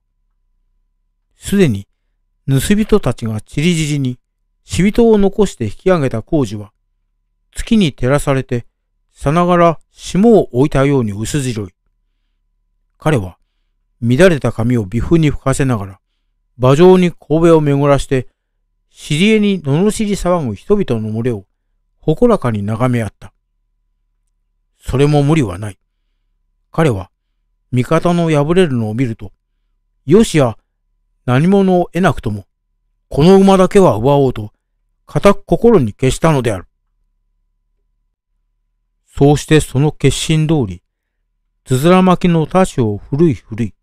う。すでに、盗人たちが散り散りに、死人を残して引き上げた工事は、月に照らされて、さながら霜を置いたように薄白い。彼は、乱れた髪を微風に吹かせながら、馬上に神戸を巡らして、知り合いに罵り騒ぐ人々の群れを、ほこらかに眺め合った。それも無理はない。彼は、味方の破れるのを見ると、よしや、何者を得なくとも、この馬だけは奪おうと、固く心に決したのである。そうしてその決心通り、つづら巻きの他所を古い古い、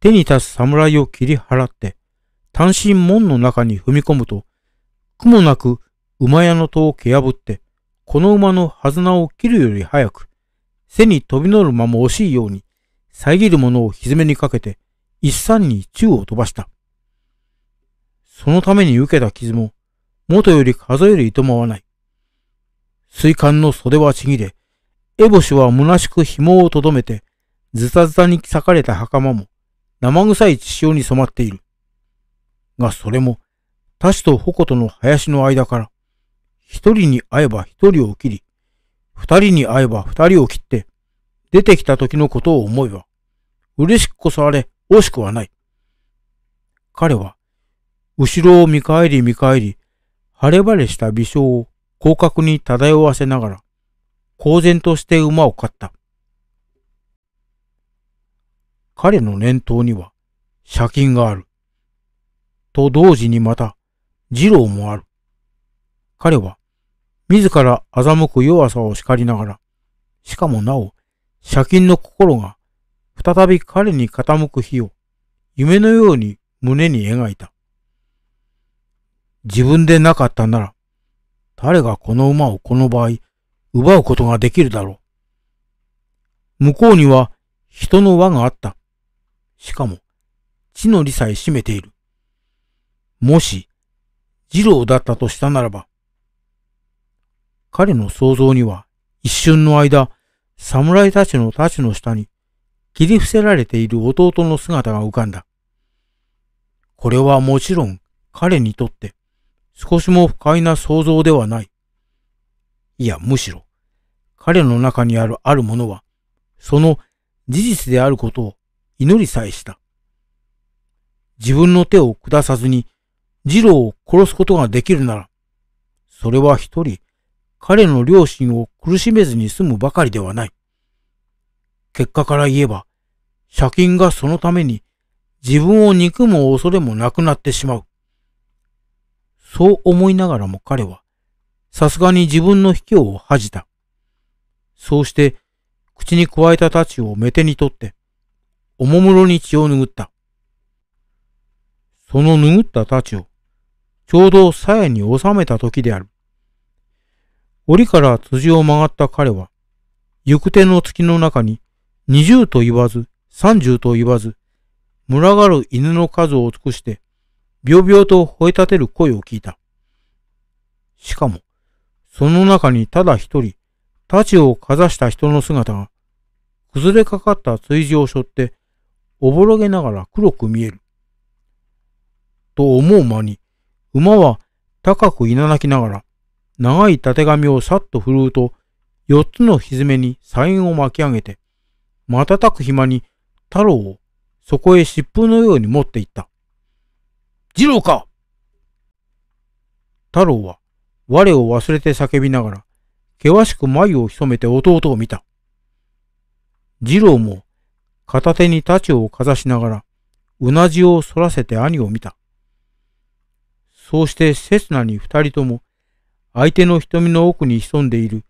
手に立つ侍を切り払って、単身門の中に踏み込むと、苦もなく馬屋の戸を蹴破って、この馬のはずなを切るより早く、背に飛び乗る間も惜しいように、遮るものをひずめにかけて、一三に宙を飛ばした。そのために受けた傷も、元より数えるいとまはない。水管の袖はちぎれ、烏帽子は虚しく紐をとどめて、ズタズタに裂かれた袴も、生臭い血潮に染まっている。がそれも、他氏と矛との林の間から、一人に会えば一人を切り、二人に会えば二人を切って、出てきた時のことを思えば、嬉しくこそあれ、惜しくはない。彼は、後ろを見返り見返り、晴れ晴れした微笑を広角に漂わせながら、公然として馬を飼った。彼の念頭には借金がある。と同時にまた、二郎もある。彼は、自ら欺く弱さを叱りながら、しかもなお、借金の心が再び彼に傾く日を夢のように胸に描いた。自分でなかったなら、誰がこの馬をこの場合、奪うことができるだろう。向こうには人の輪があった。しかも、地の利さえ占めている。もし、次郎だったとしたならば、彼の想像には一瞬の間、侍たちの太刀の下に切り伏せられている弟の姿が浮かんだ。これはもちろん彼にとって少しも不快な想像ではない。いや、むしろ彼の中にあるあるものは、その事実であることを祈りさえした。自分の手を下さずに、二郎を殺すことができるなら、それは一人、彼の両親を苦しめずに済むばかりではない。結果から言えば、借金がそのために自分を憎む恐れもなくなってしまう。そう思いながらも彼は、さすがに自分の卑怯を恥じた。そうして、口に加えた太刀を目手にとって、おもむろに血を拭った。その拭った太刀を、ちょうど鞘に収めた時である。檻から辻を曲がった彼は、行く手の月の中に、二十と言わず、三十と言わず、群がる犬の数を尽くして、びょうびょうと吠え立てる声を聞いた。しかも、その中にただ一人、太刀をかざした人の姿が、崩れかかった追事を背負って、おぼろげながら黒く見える。と思う間に、馬は高くいななきながら、長いたてがみをさっと振るうと、四つのひずめにサインを巻き上げて、瞬く暇に太郎をそこへ疾風のように持っていった。次郎か太郎は我を忘れて叫びながら、険しく眉を潜めて弟を見た。次郎も片手に太刀をかざしながら、うなじを反らせて兄を見た。そうして刹那に二人とも、相手の瞳の奥に潜んでいる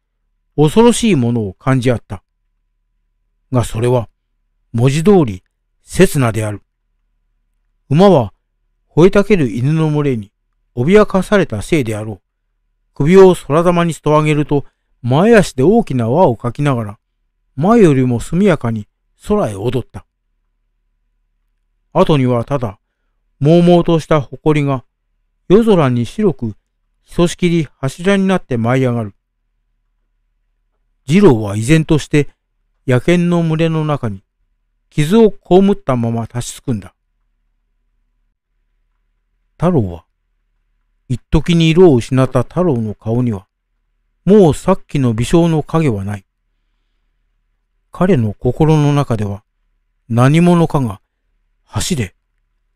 恐ろしいものを感じ合った。がそれは、文字通り、刹那である。馬は、吠えたける犬の群れに、脅かされたせいであろう。首を空玉にすと上げると、前足で大きな輪をかきながら、前よりも速やかに空へ踊った。後にはただ、もうもうとした埃が夜空に白くひそしきり柱になって舞い上がる。次郎は依然として野犬の群れの中に傷を被ったまま立ちすくんだ。太郎は、一時に色を失った太郎の顔には、もうさっきの微笑の影はない。彼の心の中では何者かが走れ、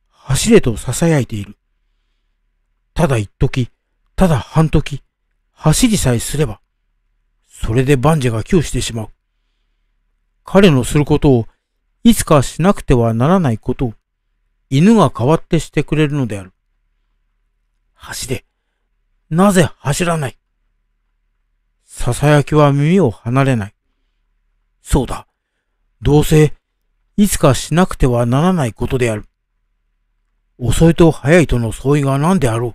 走れと囁いている。ただ一時、ただ半時、走りさえすれば、それで万事が窮してしまう。彼のすることをいつかしなくてはならないことを犬が代わってしてくれるのである。走れ。なぜ走らない囁きは耳を離れない。そうだ。どうせ、いつかしなくてはならないことである。遅いと早いとの相違が何であろ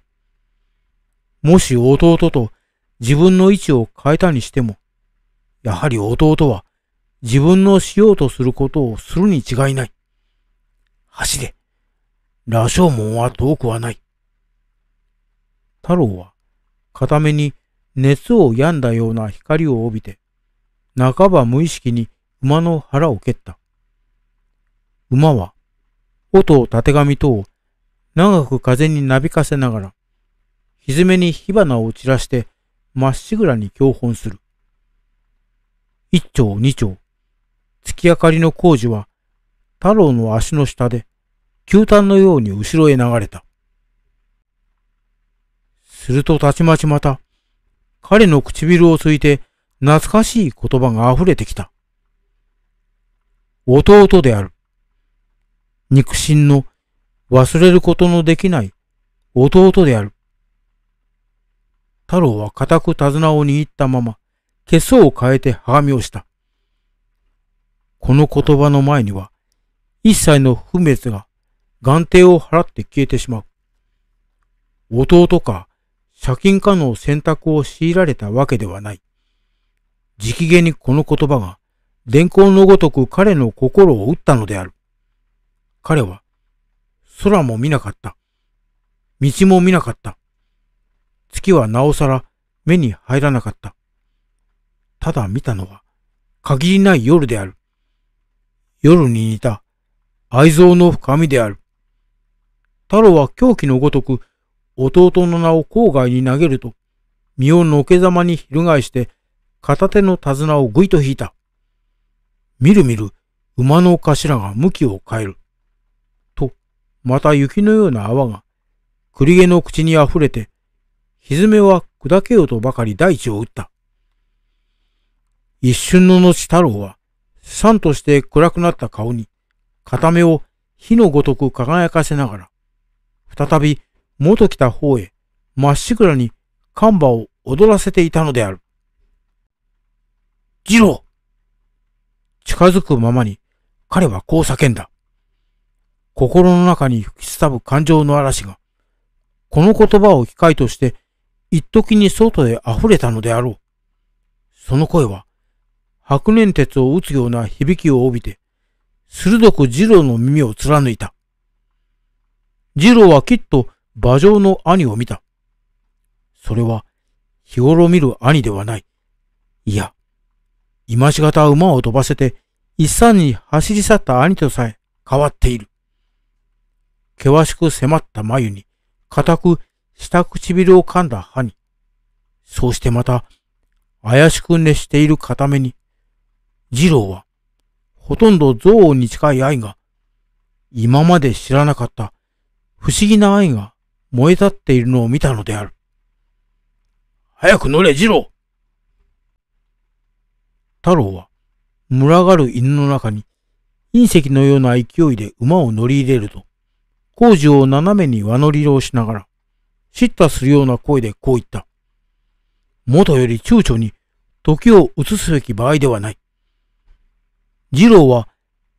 う。もし弟と自分の位置を変えたにしても、やはり弟は自分のしようとすることをするに違いない。箸で、羅生門は遠くはない。太郎は、片目に熱を病んだような光を帯びて、半ば無意識に馬の腹を蹴った。馬は、音をたてがみを長く風になびかせながら、ひずめに火花を散らしてまっしぐらに教本する。一丁二丁、月明かりの工事は太郎の足の下で球炭のように後ろへ流れた。するとたちまちまた、彼の唇をついて懐かしい言葉が溢れてきた。弟である。肉親の忘れることのできない弟である。太郎は固く手綱を握ったまま、手相を変えてはがをした。この言葉の前には、一切の不滅が眼底を払って消えてしまう。弟か、借金かの選択を強いられたわけではない。直下にこの言葉が、伝行のごとく彼の心を打ったのである。彼は、空も見なかった。道も見なかった。月はなおさら目に入らなかった。ただ見たのは、限りない夜である。夜に似た愛憎の深みである。太郎は狂気のごとく弟の名を郊外に投げると、身をのけざまに翻して片手の手綱をぐいと引いた。みるみる馬の頭が向きを変える。と、また雪のような泡が栗毛の口に溢れて、ひずめは砕けようとばかり大地を打った。一瞬の後太郎は、さんとして暗くなった顔に、片目を火のごとく輝かせながら、再び元来た方へ、まっしぐらに看板を踊らせていたのである。次郎近づくままに彼はこう叫んだ。心の中に吹きすたぶ感情の嵐が、この言葉を機会として、一時に外へ溢れたのであろう。その声は、白年鉄を打つような響きを帯びて、鋭く二郎の耳を貫いた。二郎はきっと馬上の兄を見た。それは、日頃見る兄ではない。いや、今しがた馬を飛ばせて、一山に走り去った兄とさえ変わっている。険しく迫った眉に、固く下唇を噛んだ歯に、そうしてまた、怪しく熱している片目に、二郎は、ほとんど憎悪に近い愛が、今まで知らなかった不思議な愛が燃え立っているのを見たのである。早く乗れ、二郎太郎は、群がる犬の中に隕石のような勢いで馬を乗り入れると、工事を斜めに輪乗りをしながら、叱咤するような声でこう言った。元より躊躇に時を移すべき場合ではない。次郎は、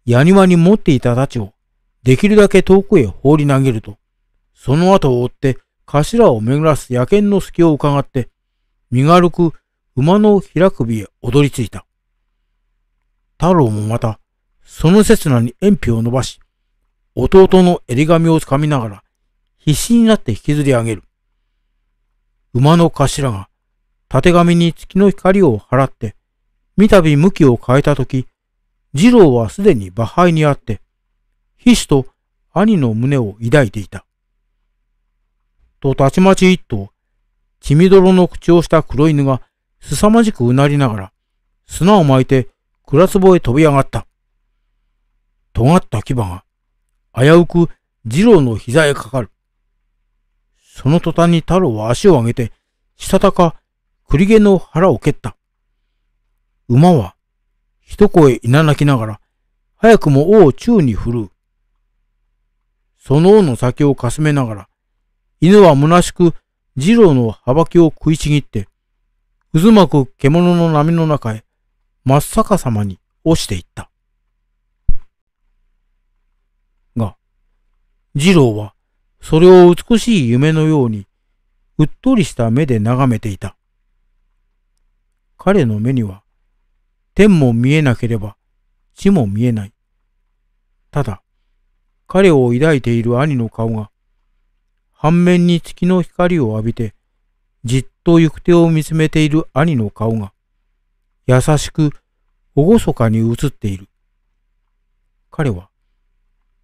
やにわに持っていた太刀を、できるだけ遠くへ放り投げると、その後を追って頭を巡らす野犬の隙を伺って、身軽く馬の開首へ踊りついた。太郎もまた、その刹那に鉛筆を伸ばし、弟の襟髪をつかみながら、必死になって引きずり上げる。馬の頭が、縦髪に月の光を払って、三度向きを変えたとき、二郎はすでに馬灰にあって、皮死と兄の胸を抱いていた。とたちまち一頭、血みどろの口をした黒犬が、すさまじくうなりながら、砂を巻いてクラスボへ飛び上がった。尖った牙が危うく二郎の膝へかかる。その途端に太郎は足を上げて、したたか栗毛の腹を蹴った。馬は一声いな泣きながら、早くも王を宙に振るう。その王の先をかすめながら、犬は虚しく二郎の羽ばきを食いちぎって、渦巻く獣の波の中へ真っ逆さまに落ちていった。が、次郎はそれを美しい夢のようにうっとりした目で眺めていた。彼の目には天も見えなければ地も見えない。ただ、彼を抱いている兄の顔が、反面に月の光を浴びて、じっと行く手を見つめている兄の顔が、優しく、厳かに映っている。彼は、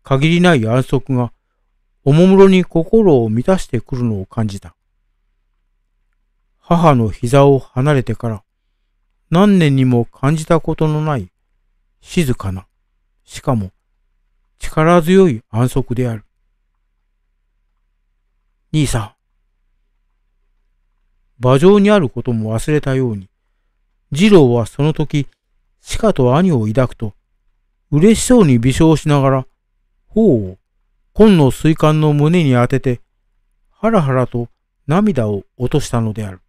限りない安息が、おもむろに心を満たしてくるのを感じた。母の膝を離れてから、何年にも感じたことのない、静かな、しかも、力強い安息である。兄さん。馬上にあることも忘れたように、次郎はその時、鹿と兄を抱くと、嬉しそうに微笑しながら、頬を紺の水管の胸に当てて、ハラハラと涙を落としたのである。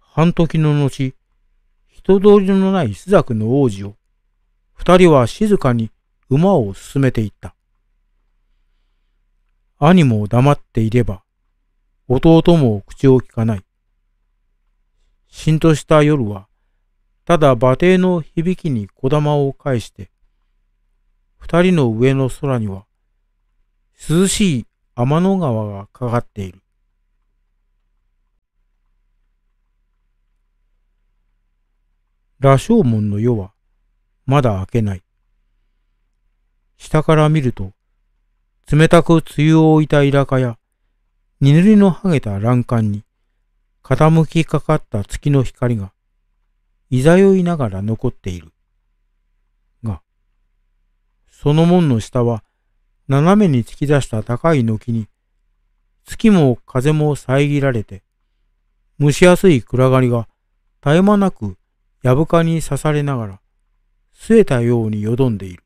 半時の後、人通りのない朱雀の王子を、二人は静かに馬を進めていった。兄も黙っていれば、弟も口を聞かない。浸透した夜は、ただ馬蹄の響きに小玉を返して、二人の上の空には、涼しい天の川がかかっている。羅生門の夜は、まだ明けない。下から見ると、冷たく梅雨を置いたイラカや、に塗りの剥げた欄干に、傾きかかった月の光が、いざよいながら残っている。が、その門の下は、斜めに突き出した高い軒に、月も風も遮られて、蒸しやすい暗がりが絶え間なくやぶかに刺されながら、据えたようによどんでいる。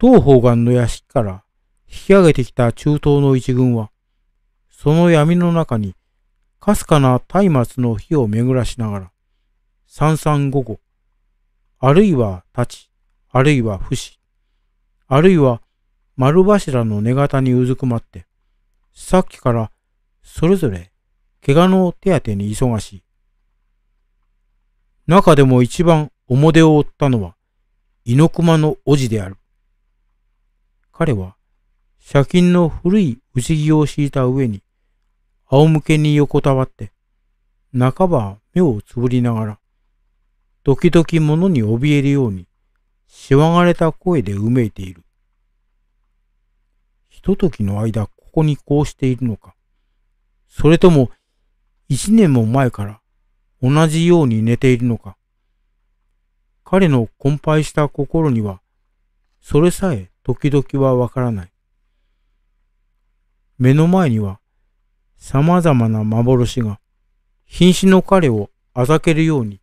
東方岸の屋敷から引き上げてきた中東の一軍は、その闇の中に、かすかな松明の火を巡らしながら、三三五五、あるいは立ち、あるいは不死、あるいは丸柱の根型にうずくまって、さっきからそれぞれ怪我の手当てに忙しい。中でも一番表を追ったのは、猪熊の叔父である。彼は、借金の古い薄着を敷いた上に、仰向けに横たわって、半ば目をつぶりながら、時々物に怯えるように、しわがれた声でうめいている。ひとときの間、ここにこうしているのか、それとも、一年も前から同じように寝ているのか、彼の困憊した心には、それさえ時々はわからない。目の前には様々な幻が瀕死の彼をあざけるように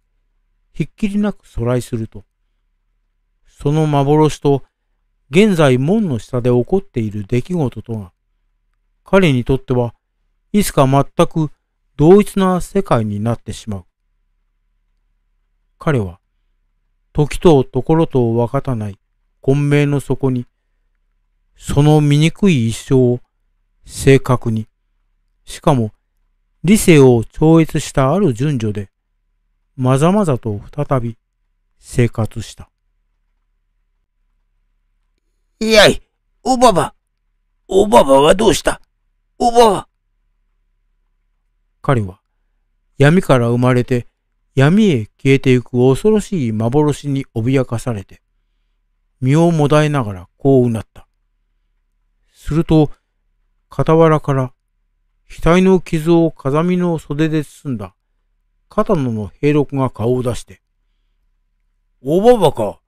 ひっきりなく阻来すると、その幻と現在門の下で起こっている出来事とが、彼にとってはいつか全く同一な世界になってしまう。彼は、時と所と分かたない混迷の底に、その醜い一生を正確に、しかも、理性を超越したある順序で、まざまざと再び生活した。いやい、おばば、おばばはどうしたおばば。彼は闇から生まれて闇へ消えてゆく恐ろしい幻に脅かされて、身をもだえながらこううなった。すると、傍らから額の傷を風見の袖で包んだ、片野の兵六が顔を出して、おばばか。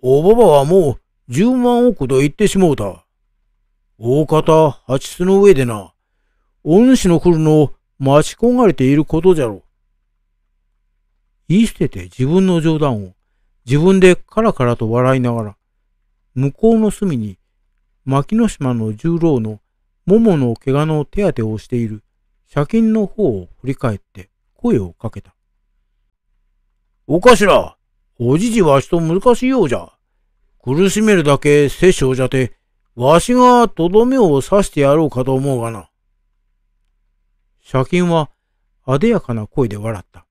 おばばはもう十万億と言ってしもうた。大方蜂つの上でな、お主の来るのを待ち焦がれていることじゃろ。言い捨てて自分の冗談を自分でカラカラと笑いながら、向こうの隅に牧之島の十郎のももの怪我の手当てをしている借金の方を振り返って声をかけた。お頭、おじじわしと難しいようじゃ。苦しめるだけ殺生じゃて、わしがとどめを刺してやろうかと思うがな。借金は、あでやかな声で笑った。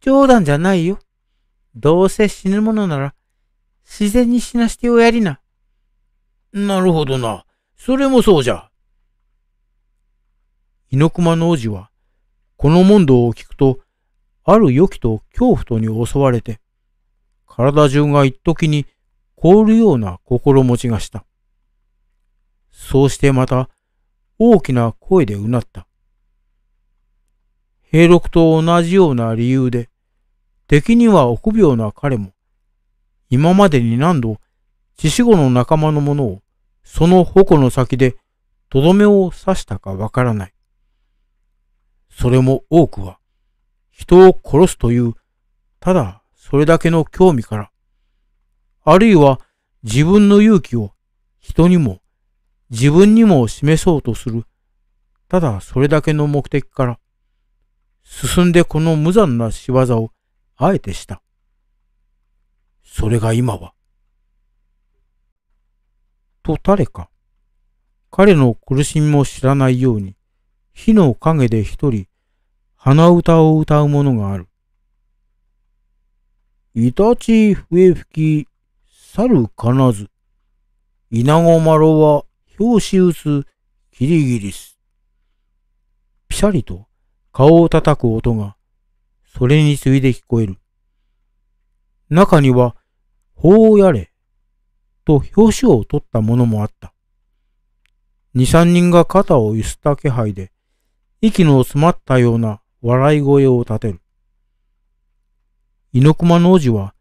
冗談じゃないよ。どうせ死ぬものなら、自然に死なしておやりな。なるほどな。それもそうじゃ。猪熊の王子は、この問答を聞くと、ある良きと恐怖とに襲われて、体中が一時に凍るような心持ちがした。そうしてまた、大きな声でうなった。平六と同じような理由で、敵には臆病な彼も、今までに何度、血死後の仲間のものをその矛の先でとどめを刺したかわからない。それも多くは、人を殺すという、ただそれだけの興味から、あるいは自分の勇気を人にも自分にも示そうとする、ただそれだけの目的から、進んでこの無残な仕業をあえてした。それが今は、と誰か。彼の苦しみも知らないように、火の陰で一人、鼻歌を歌う者がある。いたち笛吹き、猿かなず。イナゴマロは、拍子打つ、キリギリス。ピシャリと顔を叩く音が、それに次いで聞こえる。中には、法やれ、と表紙を取ったものもあった。二三人が肩を揺すった気配で、息の詰まったような笑い声を立てる。猪熊の王子は、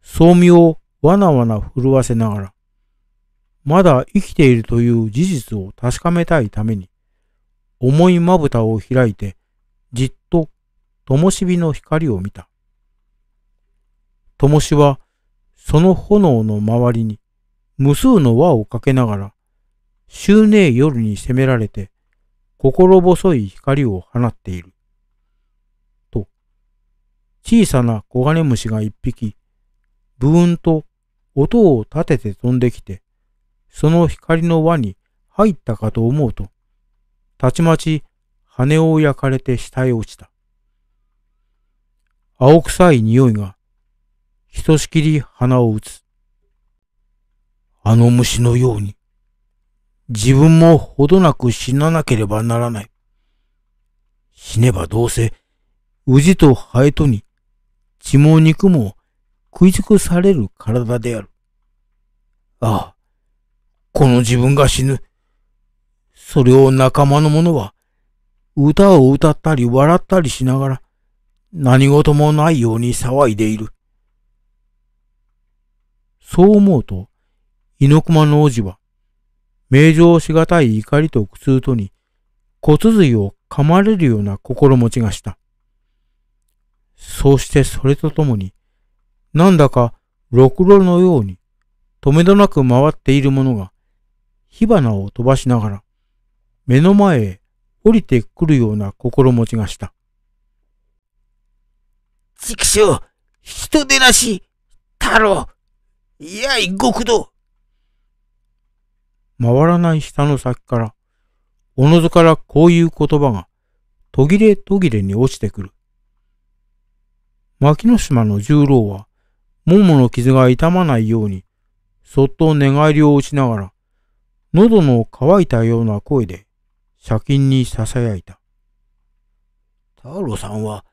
宗味をわなわな震わせながら、まだ生きているという事実を確かめたいために、重いまぶたを開いて、じっと、灯火の光を見た。灯火は、その炎の周りに、無数の輪をかけながら、執念夜に攻められて、心細い光を放っている。と、小さな黄金虫が一匹、ブーンと音を立てて飛んできて、その光の輪に入ったかと思うと、たちまち羽を焼かれて下へ落ちた。青臭い匂いが、ひとしきり鼻を打つ。あの虫のように、自分もほどなく死ななければならない。死ねばどうせ、氏とハエとに、血も肉も食い尽くされる体である。ああ、この自分が死ぬ。それを仲間の者は、歌を歌ったり笑ったりしながら、何事もないように騒いでいる。そう思うと、猪熊の王子は、名状しがたい怒りと苦痛とに、骨髄を噛まれるような心持ちがした。そうしてそれとともに、なんだか、ろくろのように、とめどなく回っているものが、火花を飛ばしながら、目の前へ降りてくるような心持ちがした。畜生、人でなし、太郎、やい極道、回らない舌の先から、おのずからこういう言葉が途切れ途切れに落ちてくる。牧之島の十郎は、ももの傷が傷まないように、そっと寝返りを打ちながら、喉の乾いたような声で、砂金に囁いた。太郎さんは、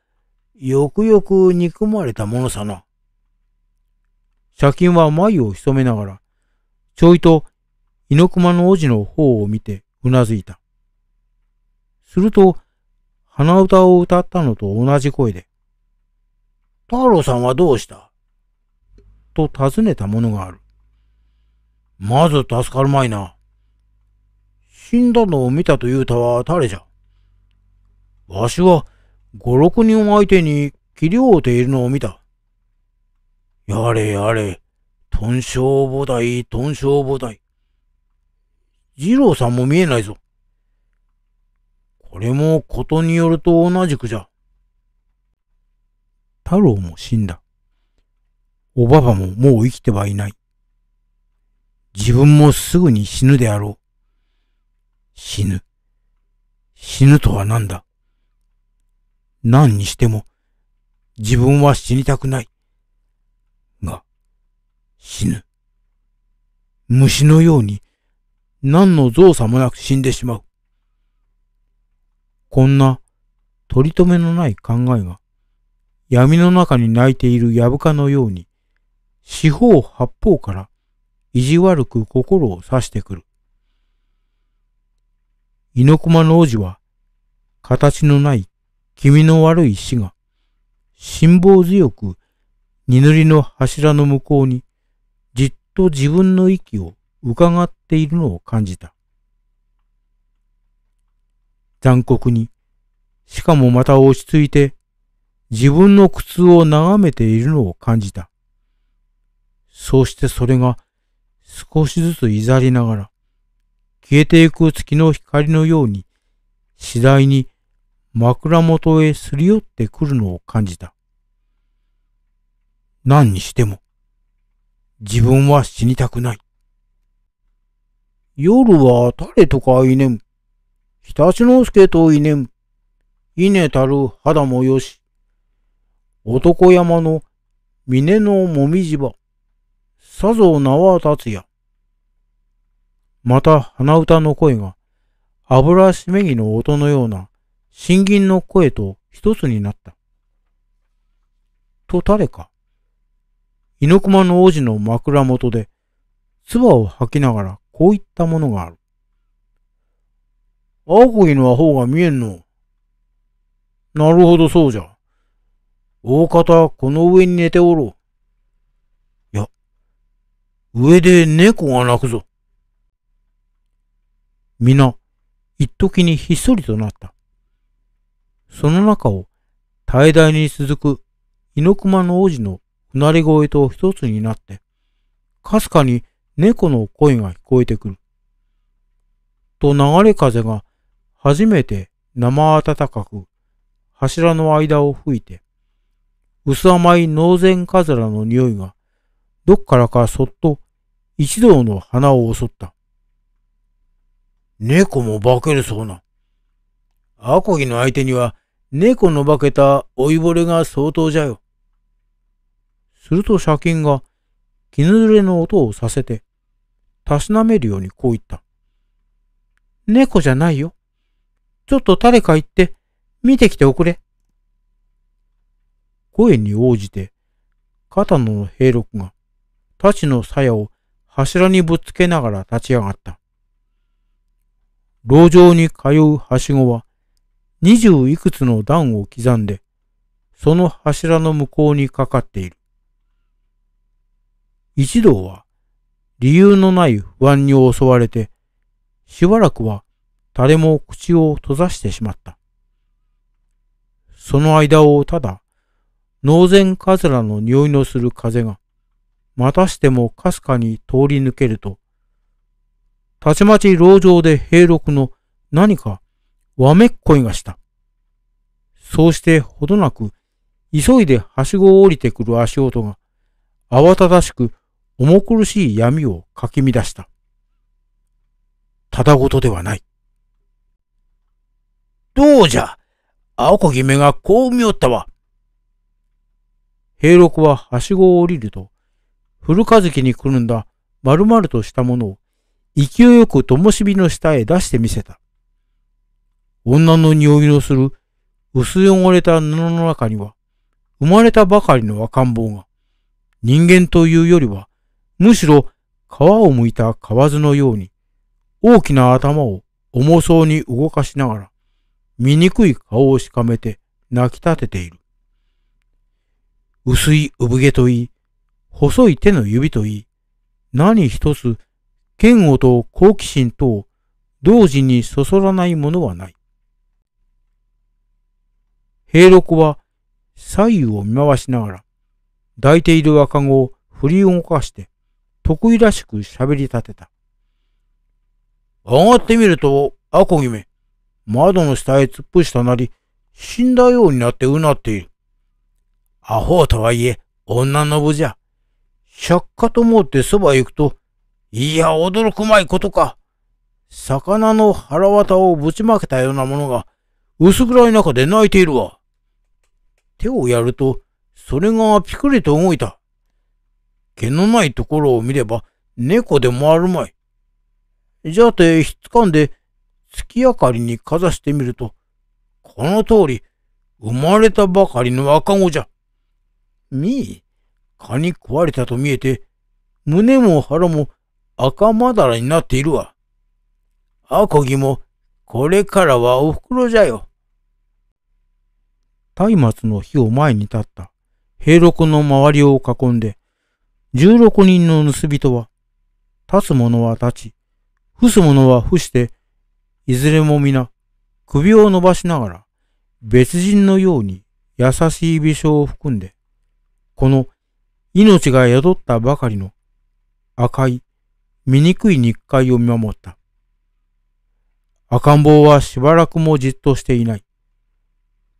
よくよく憎まれたものさな。砂金は眉を潜めながら、ちょいと猪熊の王子の方を見てうなずいた。すると、鼻歌を歌ったのと同じ声で、太郎さんはどうしたと尋ねたものがある。まず助かるまいな。死んだのを見たというたは誰じゃ。わしは五六人を相手に切り合うているのを見た。やれやれ、豚小母大、豚小菩提。次郎さんも見えないぞ。これもことによると同じくじゃ。太郎も死んだ。おばばももう生きてはいない。自分もすぐに死ぬであろう。死ぬ。死ぬとは何だ何にしても、自分は死にたくない。が、死ぬ。虫のように何の造作もなく死んでしまう。こんな取り留めのない考えが闇の中に泣いているヤブカのように四方八方から意地悪く心を刺してくる。猪熊の王子は形のない気味の悪い死が辛抱強く二塗りの柱の向こうにじっと自分の息を伺っているのを感じた。残酷に、しかもまた落ち着いて、自分の苦痛を眺めているのを感じた。そうしてそれが少しずついざりながら、消えていく月の光のように、次第に枕元へすり寄ってくるのを感じた。何にしても、自分は死にたくない。夜は誰とかいねん。たしの助といねん。稲たる肌もよし。男山の峰のもみじば。さぞ縄立つや。また鼻歌の声が、油しめぎの音のような、新銀の声と一つになった。と誰か、猪熊の王子の枕元で、唾を吐きながらこういったものがある。青子犬はアホが見えんの。なるほどそうじゃ。大方この上に寝ておろう。いや、上で猫が鳴くぞ。皆、一時にひっそりとなった。その中を、大々に続く、猪熊の王子の唸なり声と一つになって、かすかに猫の声が聞こえてくる。と流れ風が初めて生暖かく柱の間を吹いて、薄甘い脳前カズラの匂いがどっからかそっと一同の鼻を襲った。猫も化けるそうな。アコギの相手には猫の化けた老いぼれが相当じゃよ。すると借金が絹ずれの音をさせて、たしなめるようにこう言った。猫じゃないよ。ちょっと誰か行って、見てきておくれ。声に応じて、肩の兵六が、太刀の鞘を柱にぶつけながら立ち上がった。牢上に通うはしごは、二十いくつの段を刻んで、その柱の向こうにかかっている。一同は、理由のない不安に襲われて、しばらくは誰も口を閉ざしてしまった。その間をただ、ノ前カズラの匂いのする風が、またしてもかすかに通り抜けると、たちまち牢上で平六の何かわめっこいがした。そうしてほどなく、急いではしごを降りてくる足音が、慌ただしく重苦しい闇をかき乱した。ただごとではない。どうじゃ青子姫がこう見おったわ。平六ははしごを降りると、古和樹にくるんだ丸々としたものを勢いよく灯火の下へ出してみせた。女の匂いのする薄汚れた布の中には、生まれたばかりの赤ん坊が、人間というよりはむしろ皮をむいた蛙のように、大きな頭を重そうに動かしながら、醜い顔をしかめて泣き立てている。薄い産毛といい、細い手の指といい、何一つ、嫌悪と好奇心とを同時にそそらないものはない。平六は左右を見回しながら、抱いている赤子を振り動かして、得意らしく喋り立てた。上がってみると、アコギめ、窓の下へ突っ伏したなり、死んだようになってうなっている。アホとはいえ、女の部じゃ。百科と思ってそばへ行くと、いや、驚くまいことか。魚の腹渡をぶちまけたようなものが、薄暗い中で泣いているわ。手をやると、それがピクリと動いた。毛のないところを見れば猫でもあるまい。じゃて、ひっつかんで、月明かりにかざしてみると、この通り、生まれたばかりの赤子じゃ。みい、蚊に食われたと見えて、胸も腹も赤まだらになっているわ。アコギも、これからはお袋じゃよ。松明の火を前に立った、平六の周りを囲んで、16人の盗人は、立つ者は立ち、伏す者は伏して、いずれも皆、首を伸ばしながら、別人のように優しい微笑を含んで、この命が宿ったばかりの赤い、醜い日会を見守った。赤ん坊はしばらくもじっとしていない。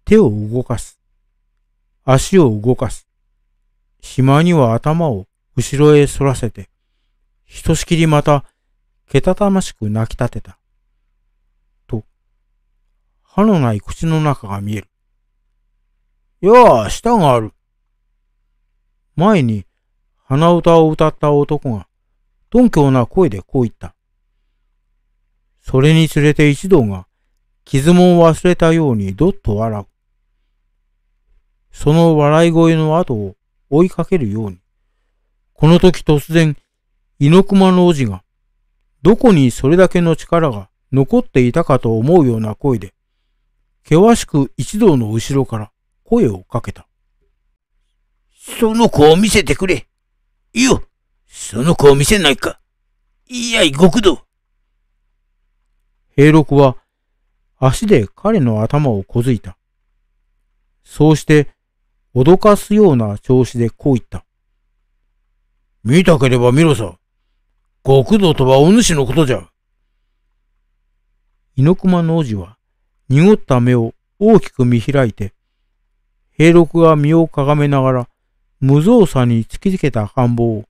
手を動かす。足を動かす。島には頭を後ろへ反らせて、ひとしきりまた、けたたましく泣き立てた。と、歯のない口の中が見える。やあ、舌がある。前に、鼻歌を歌った男が、鈍強な声でこう言った。それにつれて一同が、傷も忘れたようにどっと笑う。その笑い声の後を追いかけるように、この時突然、猪熊の王子が、どこにそれだけの力が残っていたかと思うような声で、険しく一同の後ろから声をかけた。その子を見せてくれ。いよ、その子を見せないか。いやい、国道。平六は足で彼の頭をこづいた。そうして、脅かすような調子でこう言った。見たければ見ろさ。極道とはお主のことじゃ。猪熊の王子は濁った目を大きく見開いて、平六が身をかがめながら無造作に突きつけた赤ん坊を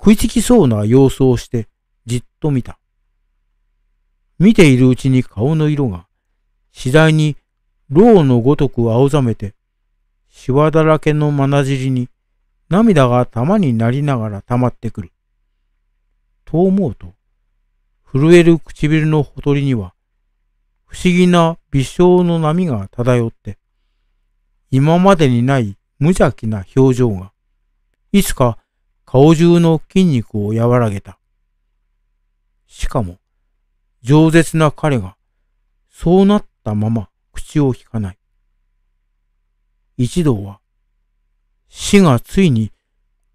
食いつきそうな様子をしてじっと見た。見ているうちに顔の色が次第に牢のごとく青ざめて、しわだらけのまなじりに涙が玉になりながら溜まってくる。と思うと、震える唇のほとりには、不思議な微笑の波が漂って、今までにない無邪気な表情が、いつか顔中の筋肉を和らげた。しかも、饒舌な彼が、そうなったまま口を引かない。一同は、死がついに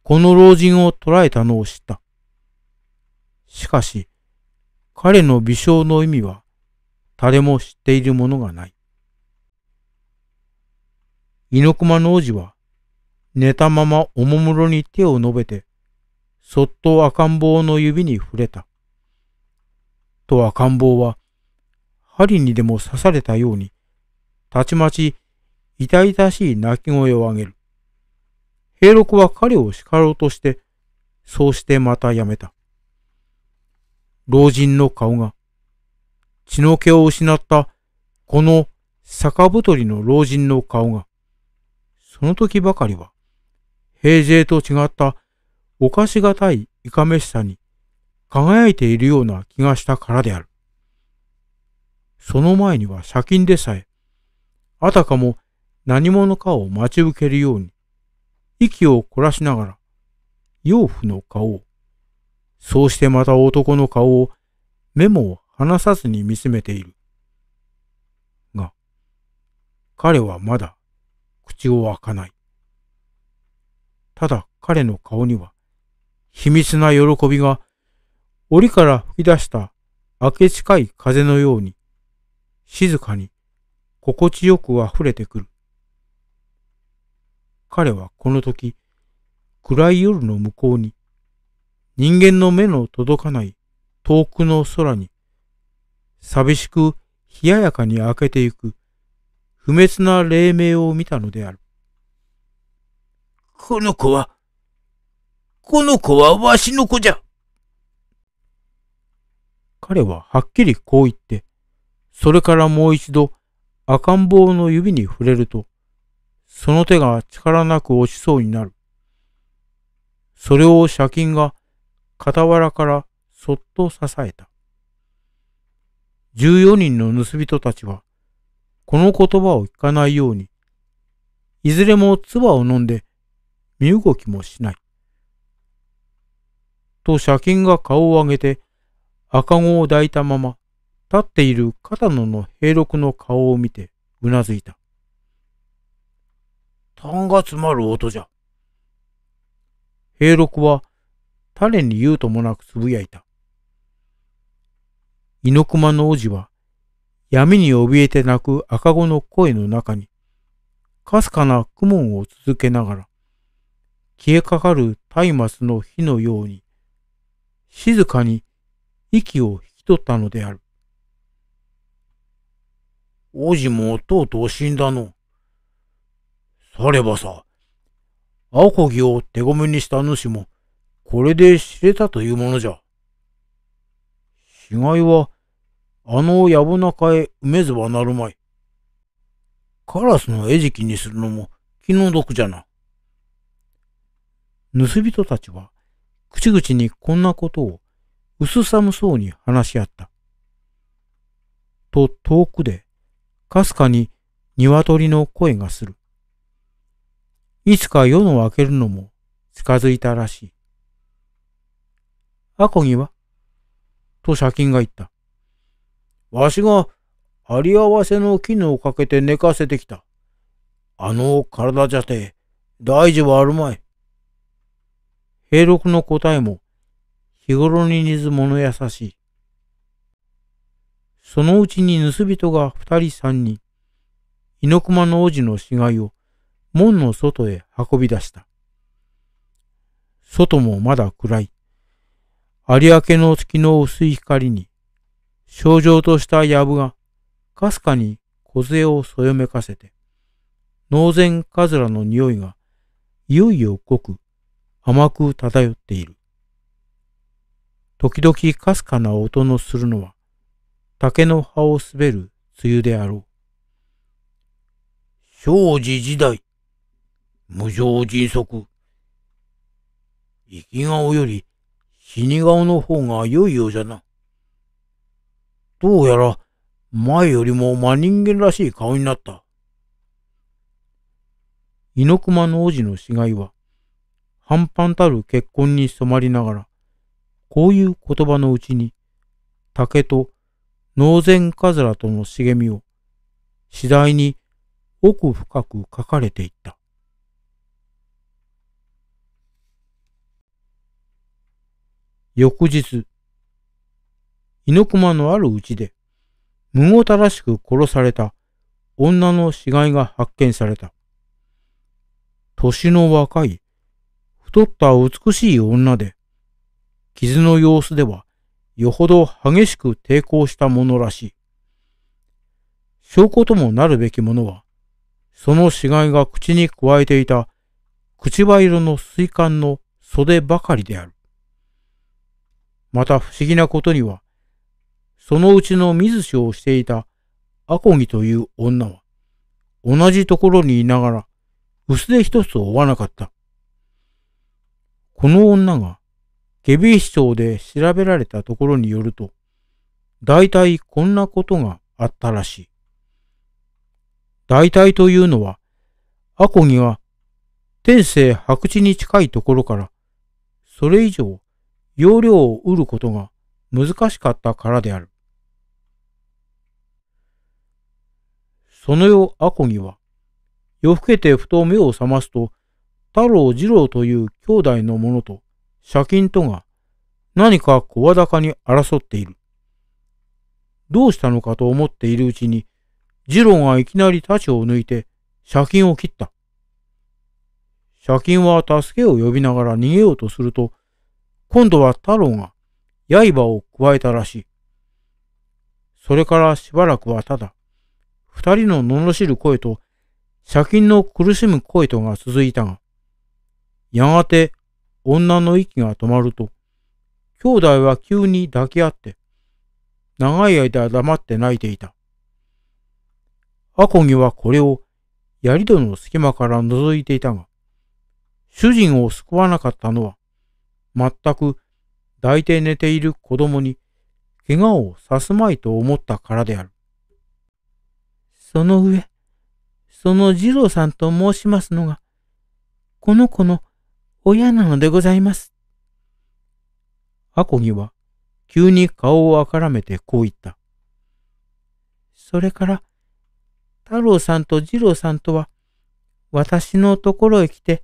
この老人を捕らえたのを知った。しかし、彼の微笑の意味は誰も知っているものがない。猪熊の王子は寝たままおもむろに手を伸べて、そっと赤ん坊の指に触れた。と赤ん坊は、針にでも刺されたように、たちまち痛々しい泣き声を上げる。平六は彼を叱ろうとして、そうしてまたやめた。老人の顔が、血の気を失ったこの坂太りの老人の顔が、その時ばかりは、平静と違ったおかしがたいいかめしさに輝いているような気がしたからである。その前には砂金でさえ、あたかも何者かを待ち受けるように、息を凝らしながら、養父の顔を、そうしてまた男の顔を、目も離さずに見つめている。が、彼はまだ口を開かない。ただ彼の顔には、秘密な喜びが、檻から吹き出した明け近い風のように、静かに心地よく溢れてくる。彼はこの時、暗い夜の向こうに、人間の目の届かない遠くの空に、寂しく冷ややかに明けてゆく不滅な黎明を見たのである。この子は、この子はわしの子じゃ。彼ははっきりこう言って、それからもう一度赤ん坊の指に触れると、その手が力なく落ちそうになる。それを借金が傍らからそっと支えた。14人の盗人たちは、この言葉を聞かないように、いずれも唾を飲んで、身動きもしない。と借金が顔を上げて、赤子を抱いたまま、立っている片野の平六の顔を見て、うなずいた。痰が詰まる音じゃ。平六は誰に言うともなくつぶやいた。猪熊の王子は闇に怯えて泣く赤子の声の中に、かすかな苦悶を続けながら、消えかかる松明の火のように、静かに息を引き取ったのである。王子もとうとう死んだの。さればさ、青木を手ごめにした主も、これで知れたというものじゃ。死骸は、あの野暮中へ埋めずはなるまい。カラスの餌食にするのも気の毒じゃな。盗人たちは、口々にこんなことを、薄寒そうに話し合った。と遠くで、かすかに鶏の声がする。いつか夜の明けるのも近づいたらしい。アコギはと借金が言った。わしがあり合わせの絹をかけて寝かせてきた。あの体じゃて大事はあるまい。平六の答えも日頃に似ず物優しい。そのうちに盗人が二人三人、猪熊の王子の死骸を門の外へ運び出した。外もまだ暗い。有明の月の薄い光に、症状とした藪が、かすかに梢をそよめかせて、ノ前カズラの匂いが、いよいよ濃く、甘く漂っている。時々かすかな音のするのは、竹の葉を滑る梅雨であろう。庄治時代、無常迅速。生き顔より死に顔の方が良いようじゃな。どうやら前よりも真人間らしい顔になった。猪熊の王子の死骸は、半端たる結婚に染まりながら、こういう言葉のうちに、竹と農前かずらとの茂みを、次第に奥深く書かれていった。翌日、猪熊のあるうちで、無ごたらしく殺された女の死骸が発見された。年の若い、太った美しい女で、傷の様子ではよほど激しく抵抗したものらしい。証拠ともなるべきものは、その死骸が口に加えていた口ば色の水管の袖ばかりである。また不思議なことには、そのうちの水ずをしていたアコギという女は、同じところにいながら、薄手一つを追わなかった。この女が、ゲビー市長で調べられたところによると、大体こんなことがあったらしい。大体というのは、アコギが天性白地に近いところから、それ以上容量を売ることが難しかったからである。その夜、アコギは、夜更けてふと目を覚ますと、太郎次郎という兄弟の者と、借金とが、何か声高に争っている。どうしたのかと思っているうちに、次郎がいきなり太刀を抜いて、借金を切った。借金は助けを呼びながら逃げようとすると、今度は太郎が刃を加えたらしい。それからしばらくはただ、二人の罵る声と、借金の苦しむ声とが続いたが、やがて女の息が止まると、兄弟は急に抱き合って、長い間黙って泣いていた。アコギはこれを槍戸の隙間から覗いていたが、主人を救わなかったのは、全く抱いて寝ている子供に怪我をさすまいと思ったからである。その上、その次郎さんと申しますのが、この子の親なのでございます。アコギは急に顔をあからめてこう言った。それから、太郎さんと次郎さんとは、私のところへ来て、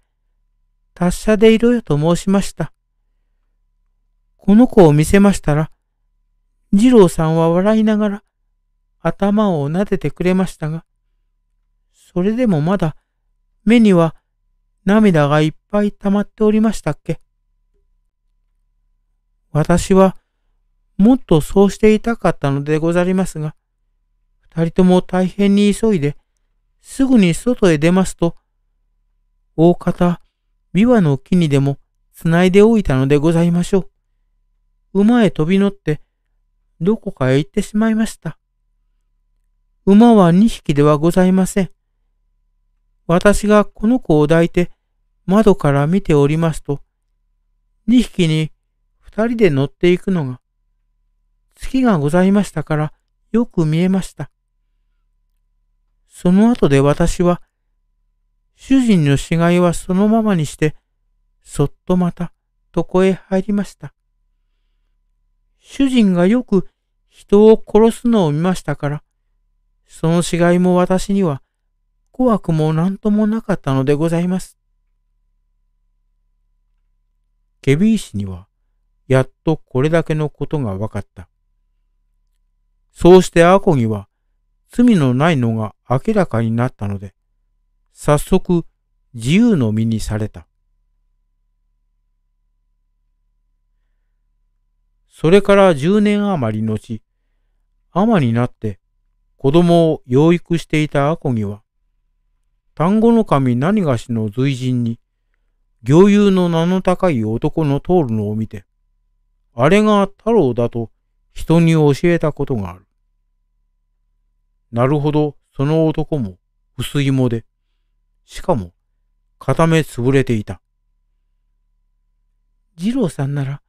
達者でいろよと申しました。この子を見せましたら、二郎さんは笑いながら頭を撫でてくれましたが、それでもまだ目には涙がいっぱい溜まっておりましたっけ。私はもっとそうしていたかったのでござりますが、二人とも大変に急いで、すぐに外へ出ますと、大方、琵琶の木にでもつないでおいたのでございましょう。馬へ飛び乗って、どこかへ行ってしまいました。馬は2匹ではございません。私がこの子を抱いて窓から見ておりますと、2匹に2人で乗っていくのが、月がございましたからよく見えました。その後で私は、主人の死骸はそのままにして、そっとまた床へ入りました。主人がよく人を殺すのを見ましたから、その死骸も私には怖くも何ともなかったのでございます。ケビー氏には、やっとこれだけのことが分かった。そうしてアコギは、罪のないのが明らかになったので、早速自由の身にされた。それから10年余りの尼になって子供を養育していたアコギは、単語の神何がしの随人に、行友の名の高い男の通るのを見て、あれが太郎だと人に教えたことがある。なるほど、その男も薄いもで、しかも片目潰れていた。次郎さんなら、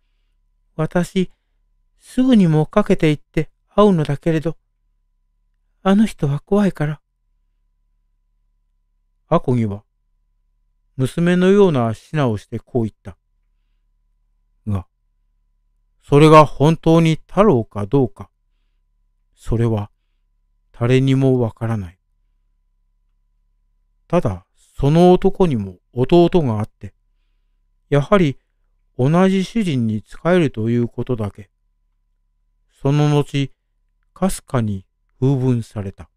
私、すぐにもかけて行って会うのだけれど、あの人は怖いから。アコギは、娘のような品をしてこう言った。が、それが本当に太郎かどうか、それは誰にもわからない。ただ、その男にも弟があって、やはり同じ主人に仕えるということだけ、その後、かすかに風聞された。